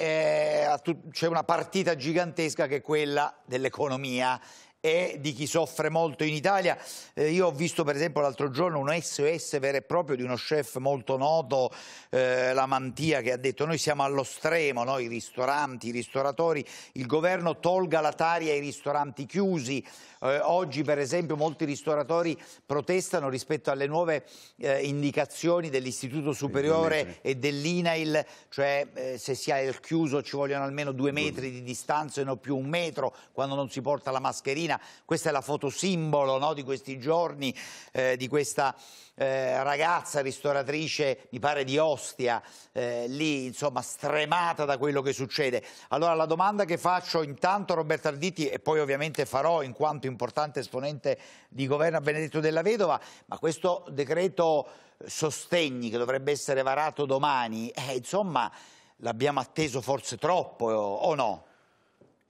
eh, una partita gigantesca che è quella dell'economia e di chi soffre molto in Italia. Eh, io ho visto per esempio l'altro giorno un SOS vero e proprio di uno chef molto noto, eh, la Mantia, che ha detto noi siamo allo stremo, no? i ristoranti, i ristoratori, il governo tolga la taria ai ristoranti chiusi. Eh, oggi per esempio molti ristoratori protestano rispetto alle nuove eh, indicazioni dell'Istituto Superiore e dell'INAIL, cioè eh, se si ha il chiuso ci vogliono almeno due metri di distanza e non più un metro quando non si porta la mascherina mattina, questa è la fotosimbolo no, di questi giorni, eh, di questa eh, ragazza ristoratrice, mi pare di Ostia, eh, lì insomma stremata da quello che succede. Allora la domanda che faccio intanto a Roberto Arditi e poi ovviamente farò in quanto importante esponente di governo a Benedetto della Vedova, ma questo decreto sostegni che dovrebbe essere varato domani, eh, insomma l'abbiamo atteso forse troppo o no?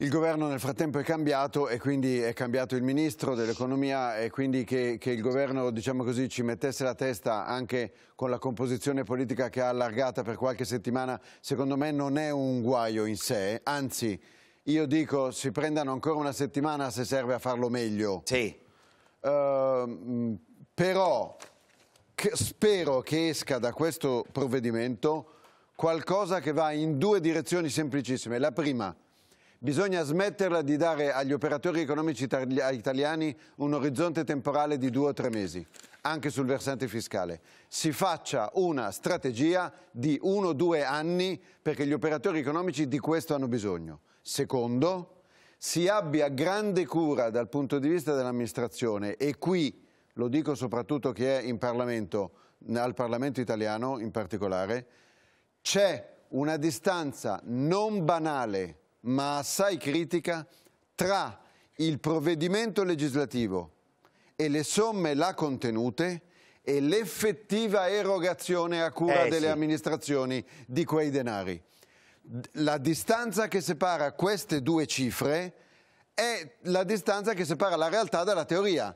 Il governo nel frattempo è cambiato e quindi è cambiato il ministro dell'economia e quindi che, che il governo diciamo così, ci mettesse la testa anche con la composizione politica che ha allargata per qualche settimana secondo me non è un guaio in sé, anzi io dico si prendano ancora una settimana se serve a farlo meglio. Sì. Uh, però che, spero che esca da questo provvedimento qualcosa che va in due direzioni semplicissime. La prima Bisogna smetterla di dare agli operatori economici italiani un orizzonte temporale di due o tre mesi, anche sul versante fiscale. Si faccia una strategia di uno o due anni perché gli operatori economici di questo hanno bisogno. Secondo, si abbia grande cura dal punto di vista dell'amministrazione e qui lo dico soprattutto chi è in Parlamento, al Parlamento italiano in particolare, c'è una distanza non banale ma assai critica, tra il provvedimento legislativo e le somme là contenute e l'effettiva erogazione a cura eh, delle sì. amministrazioni di quei denari. La distanza che separa queste due cifre è la distanza che separa la realtà dalla teoria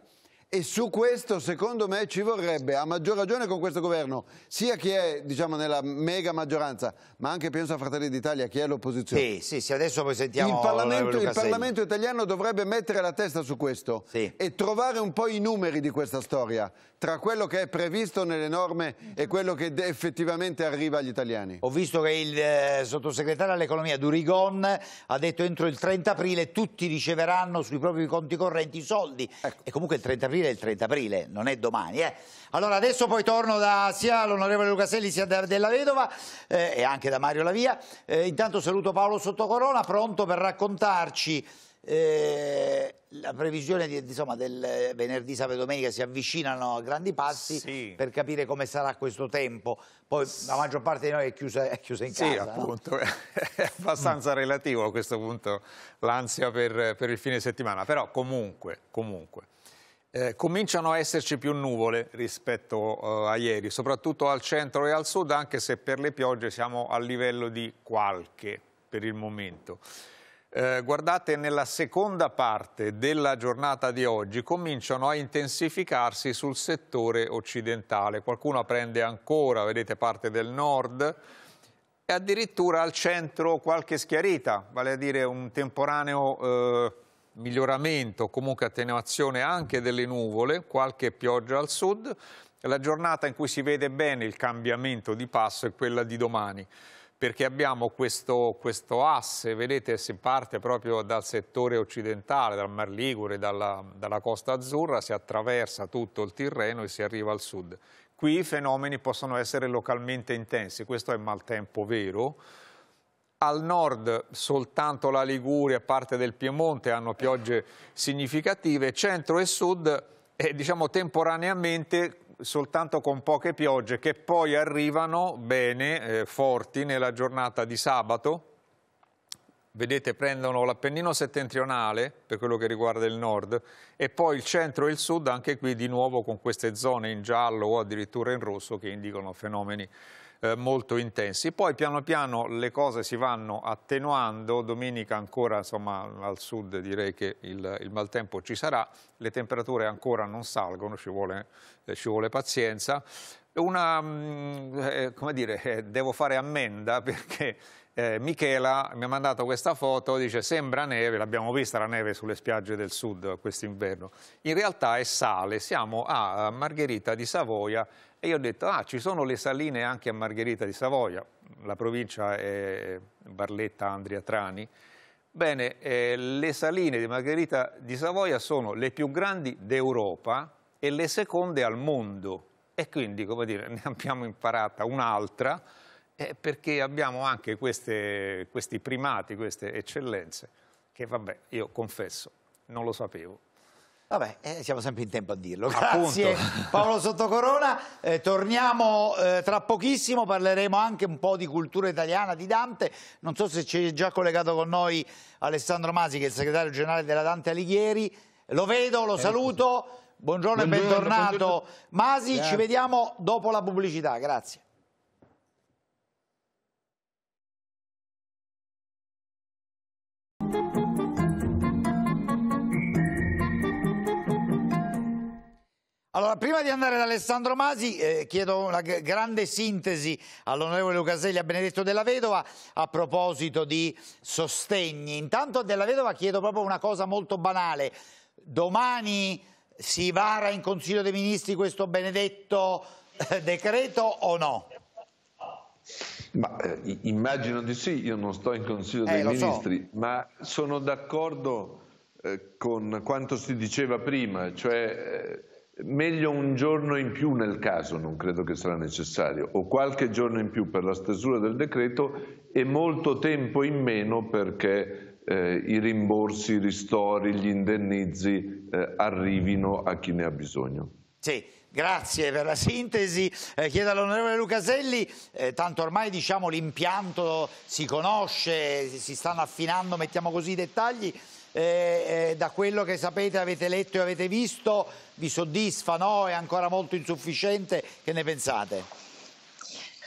e su questo secondo me ci vorrebbe, a maggior ragione con questo governo, sia chi è diciamo, nella mega maggioranza, ma anche penso a Fratelli d'Italia, chi è l'opposizione. Sì, sì, sì, adesso poi sentiamo Il Parlamento, il Parlamento italiano dovrebbe mettere la testa su questo sì. e trovare un po' i numeri di questa storia, tra quello che è previsto nelle norme e quello che effettivamente arriva agli italiani. Ho visto che il eh, sottosegretario all'economia Durigon ha detto entro il 30 aprile tutti riceveranno sui propri conti correnti i soldi ecco. e comunque il 30 aprile aprile, il 30 aprile, non è domani. Eh. Allora adesso poi torno da sia l'onorevole Lucaselli sia da, della vedova eh, e anche da Mario Lavia. Eh, intanto saluto Paolo Sottocorona, pronto per raccontarci eh, la previsione di, insomma, del eh, venerdì, sabato e domenica si avvicinano a grandi passi sì. per capire come sarà questo tempo. Poi la maggior parte di noi è chiusa, è chiusa in sì, casa. Sì, appunto, no? è abbastanza relativo a questo punto l'ansia per, per, il fine settimana, però comunque, comunque eh, cominciano a esserci più nuvole rispetto eh, a ieri, soprattutto al centro e al sud, anche se per le piogge siamo a livello di qualche per il momento. Eh, guardate, nella seconda parte della giornata di oggi cominciano a intensificarsi sul settore occidentale. Qualcuno prende ancora, vedete, parte del nord e addirittura al centro qualche schiarita, vale a dire un temporaneo eh, miglioramento, comunque attenuazione anche delle nuvole, qualche pioggia al sud. La giornata in cui si vede bene il cambiamento di passo è quella di domani perché abbiamo questo, questo, asse, vedete si parte proprio dal settore occidentale, dal Mar Ligure, dalla, dalla, costa azzurra, si attraversa tutto il Tirreno e si arriva al sud. Qui i fenomeni possono essere localmente intensi, questo è maltempo vero, al nord soltanto la Liguria e parte del Piemonte hanno piogge significative, centro e sud eh, diciamo temporaneamente soltanto con poche piogge che poi arrivano bene, eh, forti, nella giornata di sabato. Vedete, prendono l'Appennino settentrionale, per quello che riguarda il nord, e poi il centro e il sud, anche qui di nuovo con queste zone in giallo o addirittura in rosso che indicano fenomeni eh, molto intensi. Poi piano piano le cose si vanno attenuando, domenica ancora insomma, al sud direi che il, il, maltempo ci sarà, le temperature ancora non salgono, ci vuole, eh, ci vuole pazienza. Una, mh, mm, eh, come dire, eh, devo fare ammenda perché eh, Michela mi ha mandato questa foto, dice sembra neve, l'abbiamo vista la neve sulle spiagge del sud quest'inverno, in realtà è sale, siamo a Margherita di Savoia e io ho detto, ah, ci sono le saline anche a Margherita di Savoia, la provincia è Barletta, Andria, Trani. Bene, eh, le saline di Margherita di Savoia sono le più grandi d'Europa e le seconde al mondo. E quindi, come dire, ne abbiamo imparata un'altra, eh, perché abbiamo anche queste, questi primati, queste eccellenze, che vabbè, io confesso, non lo sapevo. Vabbè, eh, siamo sempre in tempo a dirlo. Grazie Appunto. Paolo Sottocorona. Eh, torniamo eh, tra pochissimo, parleremo anche un po' di cultura italiana di Dante. Non so se c'è già collegato con noi Alessandro Masi, che è il segretario generale della Dante Alighieri. Lo vedo, lo ecco, saluto. Buongiorno, buongiorno e bentornato buongiorno. Masi, Grazie. ci vediamo dopo la pubblicità. Grazie. Allora, prima di andare da Alessandro Masi, eh, chiedo una grande sintesi all'onorevole Lucaselli a Benedetto della Vedova a proposito di sostegni. Intanto della Vedova chiedo proprio una cosa molto banale. Domani si vara in Consiglio dei Ministri questo benedetto eh, decreto o no? Ma, eh, immagino di sì, io non sto in Consiglio eh, dei Ministri, so. ma sono d'accordo eh, con quanto si diceva prima, cioè eh, meglio un giorno in più nel caso, non credo che sarà necessario, o qualche giorno in più per la stesura del decreto e molto tempo in meno perché eh, i rimborsi, i ristori, gli indennizi eh, arrivino a chi ne ha bisogno. Sì. Grazie per la sintesi. Eh, chiedo all'onorevole Lucaselli, eh, tanto ormai diciamo, l'impianto si conosce, si stanno affinando, mettiamo così i dettagli eh, eh, da quello che sapete, avete letto e avete visto, vi soddisfa, no? È ancora molto insufficiente, che ne pensate?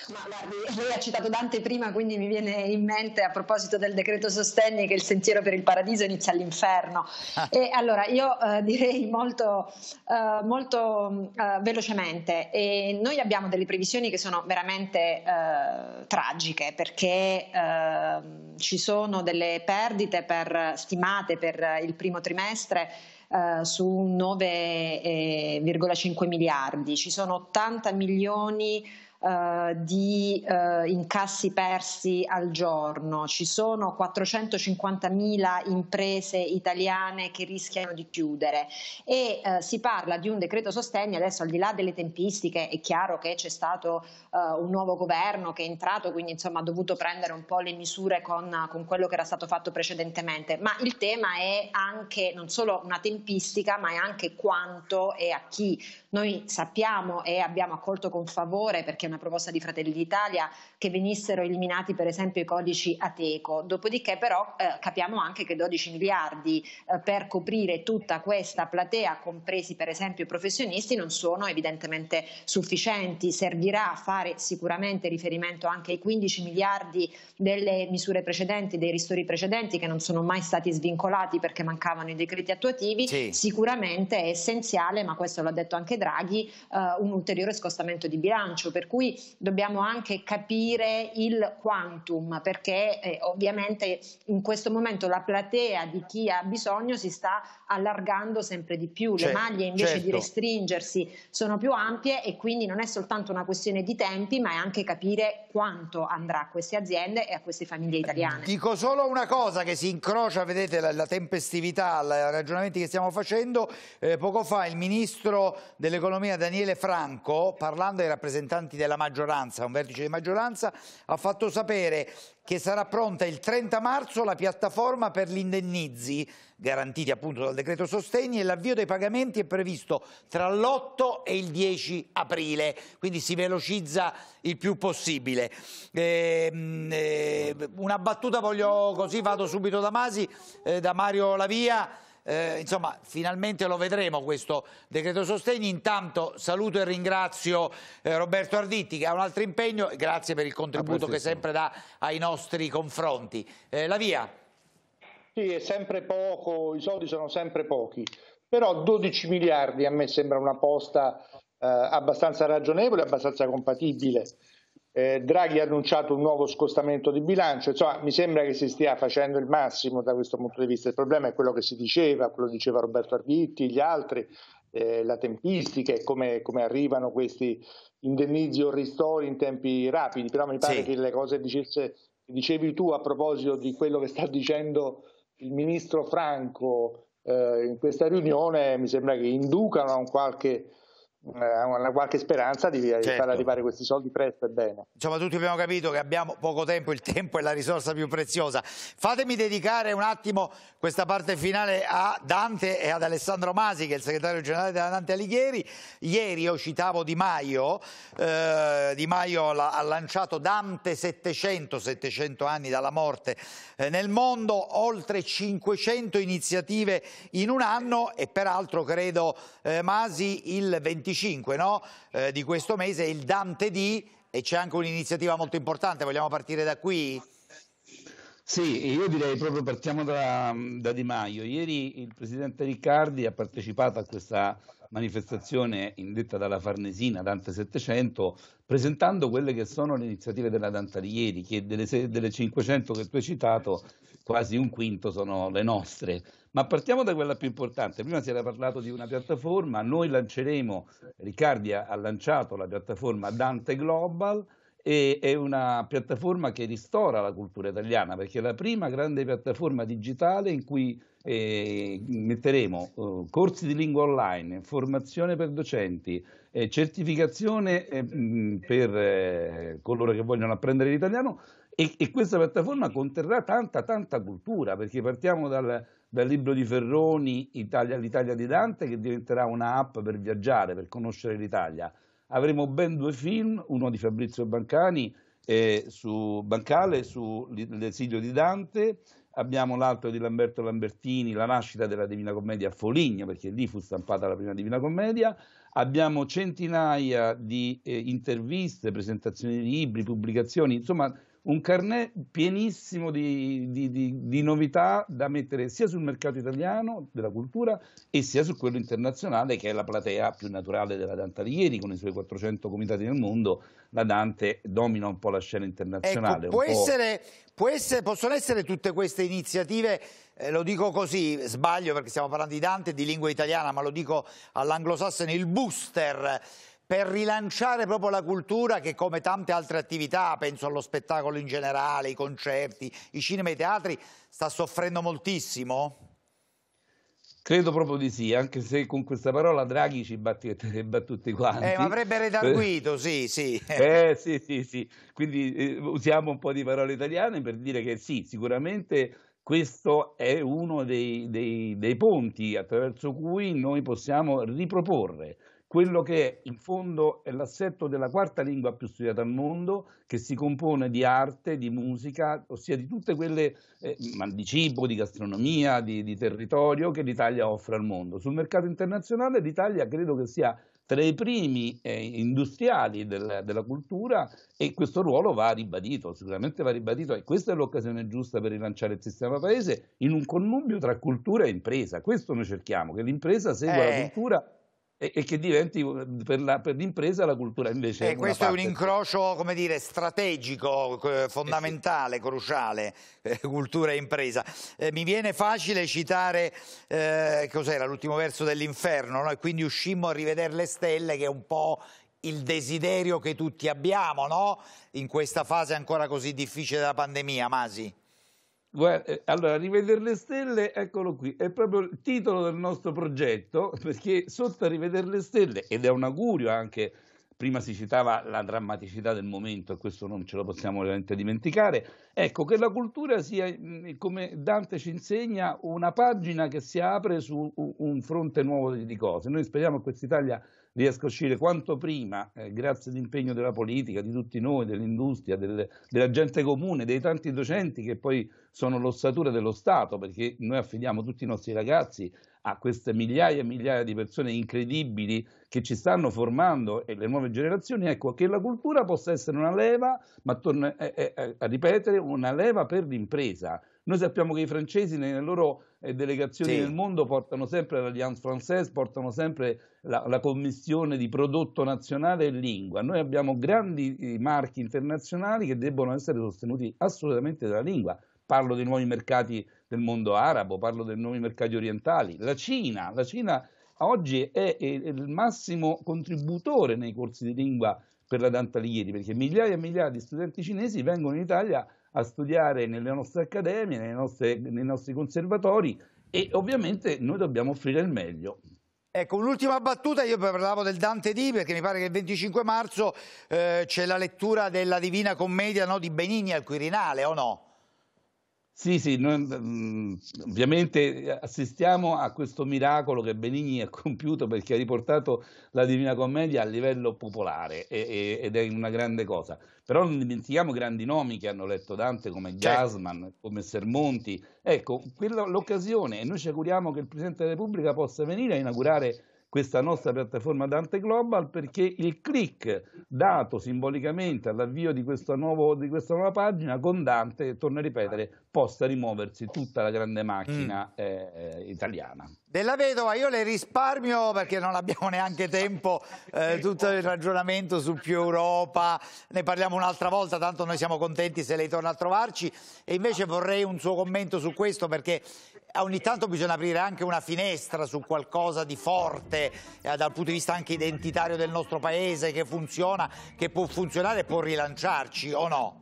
Ma guardi, lei ha citato Dante prima, quindi mi viene in mente a proposito del decreto sostegni che il sentiero per il paradiso inizia all'inferno. Ah. E allora io eh, direi molto, eh, molto eh, velocemente, e noi abbiamo delle previsioni che sono veramente eh, tragiche perché eh, ci sono delle perdite per, stimate per il primo trimestre. Uh, su 9,5 miliardi, ci sono 80 milioni eh, di eh, incassi persi al giorno, ci sono 450.000 imprese italiane che rischiano di chiudere e eh, si parla di un decreto sostegno, adesso al di là delle tempistiche è chiaro che c'è stato eh, un nuovo governo che è entrato, quindi insomma ha dovuto prendere un po' le misure con, con quello che era stato fatto precedentemente, ma il tema è anche non solo una tempistica ma è anche quanto e a chi noi sappiamo e abbiamo accolto con favore, perché è una proposta di Fratelli d'Italia, che venissero eliminati per esempio i codici Ateco, dopodiché però eh, capiamo anche che 12 miliardi eh, per coprire tutta questa platea, compresi per esempio i professionisti, non sono evidentemente sufficienti, servirà a fare sicuramente riferimento anche ai 15 miliardi delle misure precedenti, dei ristori precedenti che non sono mai stati svincolati perché mancavano i decreti attuativi, sì. sicuramente è essenziale, ma questo l'ha detto anche Draghi, Draghi eh, un ulteriore scostamento di bilancio, per cui dobbiamo anche capire il quantum, perché eh, ovviamente in questo momento la platea di chi ha bisogno si sta allargando sempre di più, certo, le cioè, maglie invece certo. di restringersi sono più ampie e quindi non è soltanto una questione di tempi ma è anche capire quanto andrà a queste aziende e a queste famiglie italiane. Dico solo una cosa che si incrocia, vedete la, la tempestività, i ragionamenti che stiamo facendo, eh, poco fa il ministro dell'economia Daniele Franco parlando ai rappresentanti della maggioranza, un vertice di maggioranza, ha fatto sapere che sarà pronta il 30 marzo la piattaforma per gli indennizi garantiti appunto dal decreto sostegni e l'avvio dei pagamenti è previsto tra l'8 e il 10 aprile, quindi si velocizza il più possibile. Eh, eh, una battuta voglio così, vado subito da Masi, eh, da Mario Lavia eh, insomma finalmente lo vedremo questo decreto sostegni. Intanto saluto e ringrazio eh, Roberto Arditti che ha un altro impegno, grazie per il contributo che sempre dà ai nostri confronti. Eh, la via. Sì, è sempre poco, i soldi sono sempre pochi, però 12 miliardi a me sembra una posta eh, abbastanza ragionevole, abbastanza compatibile eh, Draghi ha annunciato un nuovo scostamento di bilancio, insomma cioè, mi sembra che si stia facendo il massimo da questo punto di vista, il problema è quello che si diceva, quello diceva Roberto Arghitti, gli altri, eh, la tempistica e come, come, arrivano questi indennizi o ristori in tempi rapidi, però mi pare sì. che le cose dicesse, dicevi tu a proposito di quello che sta dicendo il ministro Franco eh, in questa riunione mi sembra che inducano a un qualche eh, una qualche speranza di, certo. far arrivare questi soldi presto e bene. Insomma, tutti abbiamo capito che abbiamo poco tempo, il tempo è la risorsa più preziosa. Fatemi dedicare un attimo questa parte finale a Dante e ad Alessandro Masi, che è il segretario generale della Dante Alighieri. Ieri io citavo Di Maio, eh, Di Maio ha lanciato Dante 700, 700 anni dalla morte eh, nel mondo, oltre 500 iniziative in un anno e peraltro credo eh, Masi il 25 25 no? eh, di questo mese, il Dante D, e c'è anche un'iniziativa molto importante, vogliamo partire da qui? Sì, io direi proprio partiamo da, da, Di Maio. Ieri il presidente Riccardi ha partecipato a questa manifestazione indetta dalla Farnesina Dante 700 presentando quelle che sono le iniziative della Dante di ieri, che delle, delle 500 che tu hai citato quasi un quinto sono le nostre. Ma partiamo da quella più importante. Prima si era parlato di una piattaforma, noi lanceremo, Riccardi ha lanciato la piattaforma Dante Global e è una piattaforma che ristora la cultura italiana perché è la prima grande piattaforma digitale in cui eh, metteremo eh, corsi di lingua online, formazione per docenti, eh, certificazione mm, per eh, coloro che vogliono apprendere l'italiano, e, e, questa piattaforma conterrà tanta, tanta cultura, perché partiamo dal, dal libro di Ferroni, L'Italia di Dante, che diventerà un'app per viaggiare, per conoscere l'Italia. Avremo ben due film, uno di Fabrizio Bancani, eh, su Bancale, sull'esilio di Dante, abbiamo l'altro di Lamberto Lambertini, La nascita della Divina Commedia a Foligno, perché lì fu stampata la prima Divina Commedia, abbiamo centinaia di eh, interviste, presentazioni di libri, pubblicazioni, insomma un carnet pienissimo di, di, di, di, novità da mettere sia sul mercato italiano della cultura e sia su quello internazionale che è la platea più naturale della Dante Alighieri con i suoi 400 comitati nel mondo la Dante domina un po' la scena internazionale ecco, può, essere, può essere, possono essere tutte queste iniziative eh, lo dico così, sbaglio perché stiamo parlando di Dante e di lingua italiana ma lo dico all'anglosassone il booster per rilanciare proprio la cultura che come tante altre attività, penso allo spettacolo in generale, i concerti, i cinema e i teatri, sta soffrendo moltissimo? Credo proprio di sì, anche se con questa parola Draghi ci batte tutti quanti. Eh, ma avrebbe redarguito, sì, sì. Eh, sì, sì, sì. Quindi eh, usiamo un po' di parole italiane per dire che sì, sicuramente questo è uno dei, dei, dei ponti attraverso cui noi possiamo riproporre quello che in fondo è l'assetto della quarta lingua più studiata al mondo, che si compone di arte, di musica, ossia di tutte quelle, eh, di cibo, di gastronomia, di, di territorio che l'Italia offre al mondo. Sul mercato internazionale l'Italia credo che sia tra i primi eh, industriali del, della cultura e questo ruolo va ribadito, sicuramente va ribadito e questa è l'occasione giusta per rilanciare il sistema paese in un connubio tra cultura e impresa. Questo noi cerchiamo, che l'impresa segua eh. la cultura e, che diventi mhmm, per, la, per, l'impresa la cultura invece. Eh, questo è un incrocio, come dire, strategico, fondamentale, eh sì. cruciale, eh, cultura e impresa. Eh, mi viene facile citare, eh, cos'era, l'ultimo verso dell'inferno, no? e quindi uscimmo a rivedere le stelle, che è un po' il desiderio che tutti abbiamo, no? In questa fase ancora così difficile della pandemia, Masi. Guarda, eh, allora, rivedere le stelle, eccolo qui, è proprio il titolo del nostro progetto, perché sotto a rivedere le stelle, ed è un augurio anche, prima si citava la drammaticità del momento, e questo non ce lo possiamo veramente dimenticare, ecco che la cultura sia, mm, come Dante ci insegna, una pagina che si apre su un fronte nuovo di cose. Noi speriamo che quest'Italia riesca a uscire quanto prima, eh, grazie all'impegno della politica, di tutti noi, dell'industria, del, della gente comune, dei tanti docenti che poi sono l'ossatura dello Stato, perché noi affidiamo tutti i nostri ragazzi a queste migliaia e migliaia di persone incredibili che ci stanno formando e le nuove generazioni, ecco che la cultura possa essere una leva, ma torno a, a, eh, eh, eh, a ripetere, una leva per l'impresa noi sappiamo che i francesi nelle loro eh, delegazioni sì. nel mondo portano sempre l'Alliance Française, portano sempre la, la, commissione di prodotto nazionale e lingua. Noi abbiamo grandi eh, marchi internazionali che debbono essere sostenuti assolutamente dalla lingua. Parlo dei nuovi mercati del mondo arabo, parlo dei nuovi mercati orientali. La Cina, la Cina oggi è, il massimo contributore nei corsi di lingua per la Dante Alighieri, perché migliaia e migliaia di studenti cinesi vengono in Italia a studiare nelle nostre accademie, nostre, nei nostri conservatori e ovviamente noi dobbiamo offrire il meglio. Ecco, un'ultima battuta, io parlavo del Dante D perché mi pare che il 25 marzo eh, c'è la lettura della Divina Commedia no, di Benigni al Quirinale, o no? Sì, sì, noi mhmm, ovviamente eh, assistiamo a questo miracolo che Benigni ha compiuto perché ha riportato la Divina Commedia a livello popolare e, e, ed è una grande cosa. Però non dimentichiamo grandi nomi che hanno letto Dante come certo. Gasman, come Sermonti. Ecco, quella, l'occasione e noi ci auguriamo che il Presidente della Repubblica possa venire a inaugurare questa nostra piattaforma Dante Global perché il click dato simbolicamente all'avvio di, nuovo, di questa nuova pagina con Dante, torno a ripetere, possa rimuoversi tutta la grande mm. macchina eh, italiana. Della vedova io le risparmio perché non abbiamo neanche tempo eh, tutto il ragionamento su più Europa, ne parliamo un'altra volta, tanto noi siamo contenti se lei torna a trovarci e invece vorrei un suo commento su questo perché ogni tanto bisogna aprire anche una finestra su qualcosa di forte eh, dal punto di vista anche identitario del nostro paese che funziona, che può funzionare e può rilanciarci o no?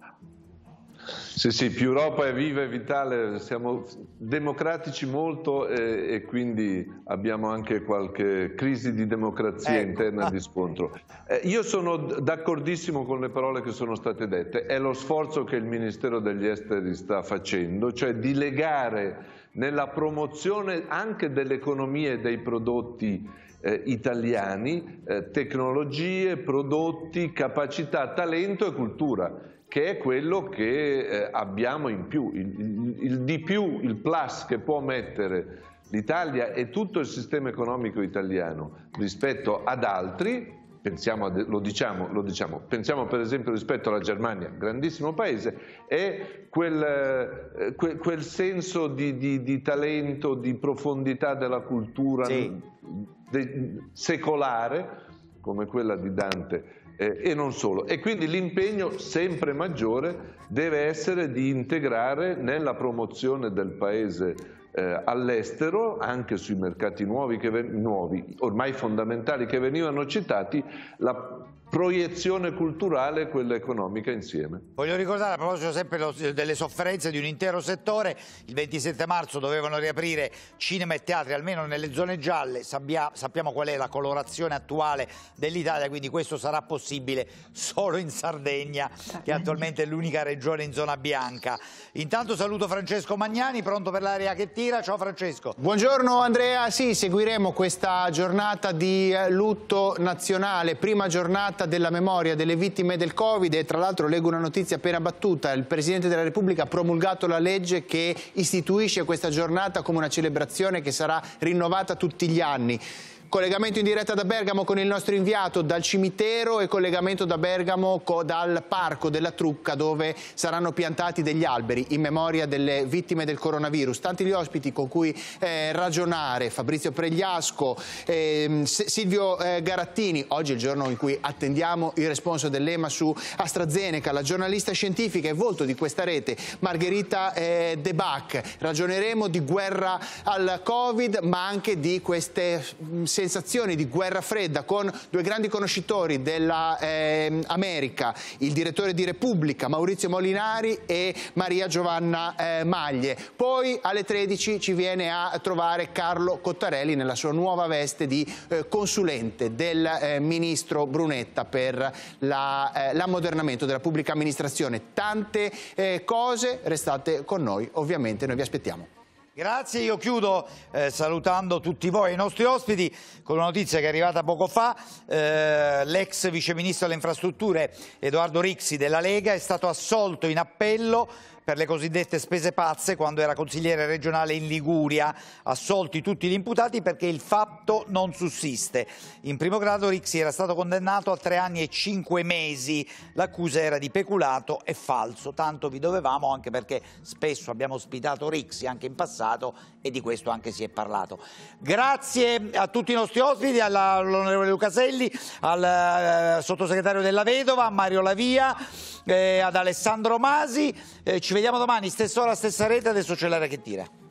Sì, sì, più Europa è viva e vitale, siamo democratici molto e, e quindi abbiamo anche qualche crisi di democrazia ecco. interna di scontro. Eh, io sono d'accordissimo con le parole che sono state dette, è lo sforzo che il Ministero degli Esteri sta facendo, cioè di legare nella promozione anche dell'economia e dei prodotti eh, italiani, eh, tecnologie, prodotti, capacità, talento e cultura che è quello che eh, abbiamo in più, il, il, il di più, il plus che può mettere l'Italia e tutto il sistema economico italiano rispetto ad altri Pensiamo, lo, diciamo, lo, diciamo, pensiamo per esempio rispetto alla Germania, grandissimo paese, è quel, eh, quel, quel senso di, di, di, talento, di profondità della cultura sì. de, secolare, come quella di Dante eh, e non solo. E quindi l'impegno sempre maggiore deve essere di integrare nella promozione del paese eh, all'estero, anche sui mercati nuovi, che, nuovi, ormai fondamentali che venivano citati, la, proiezione culturale e quella economica insieme. Voglio ricordare a proposito sempre lo, delle sofferenze di un intero settore, il 27 marzo dovevano riaprire cinema e teatri almeno nelle zone gialle, Sabbia, sappiamo qual è la colorazione attuale dell'Italia, quindi questo sarà possibile solo in Sardegna, che attualmente è l'unica regione in zona bianca. Intanto saluto Francesco Magnani, pronto per l'area che tira, ciao Francesco. Buongiorno Andrea, sì, seguiremo questa giornata di eh, lutto nazionale, prima giornata giornata della memoria delle vittime del Covid e tra l'altro leggo una notizia appena battuta, il Presidente della Repubblica ha promulgato la legge che istituisce questa giornata come una celebrazione che sarà rinnovata tutti gli anni. Collegamento in diretta da Bergamo con il nostro inviato dal cimitero e collegamento da Bergamo dal Parco della Trucca dove saranno piantati degli alberi in memoria delle vittime del coronavirus. Tanti gli ospiti con cui eh, ragionare, Fabrizio Pregliasco, eh, Silvio eh, Garattini, oggi è il giorno in cui attendiamo il responso dell'EMA su AstraZeneca, la giornalista scientifica e volto di questa rete Margherita eh, De Bac. Ragioneremo di guerra al Covid ma anche di queste sensazioni mm, sensazioni di guerra fredda con due grandi conoscitori dell'America, ehm, eh, il direttore di Repubblica Maurizio Molinari e Maria Giovanna eh, Maglie. Poi alle 13 ci viene a trovare Carlo Cottarelli nella sua nuova veste di eh, consulente del eh, ministro Brunetta per eh, l'ammodernamento la, della pubblica amministrazione. Tante eh, cose, restate con noi, ovviamente noi vi aspettiamo. Grazie, io chiudo eh, salutando tutti voi, i nostri ospiti, con una notizia che è arrivata poco fa. Eh, L'ex viceministro delle infrastrutture Edoardo Rixi della Lega è stato assolto in appello per le cosiddette spese pazze quando era consigliere regionale in Liguria. Assolti tutti gli imputati perché il fatto non sussiste. In primo grado Rixi era stato condannato a tre anni e cinque mesi. L'accusa era di peculato e falso. Tanto vi dovevamo anche perché spesso abbiamo ospitato Rixi anche in passato e di questo anche si è parlato. Grazie a tutti i nostri ospiti, all'onorevole Lucaselli, al eh, sottosegretario della Vedova, a Mario Lavia, eh, ad Alessandro Masi. Eh, ci vediamo domani, stessa ora, stessa rete, adesso c'è l'area che tira.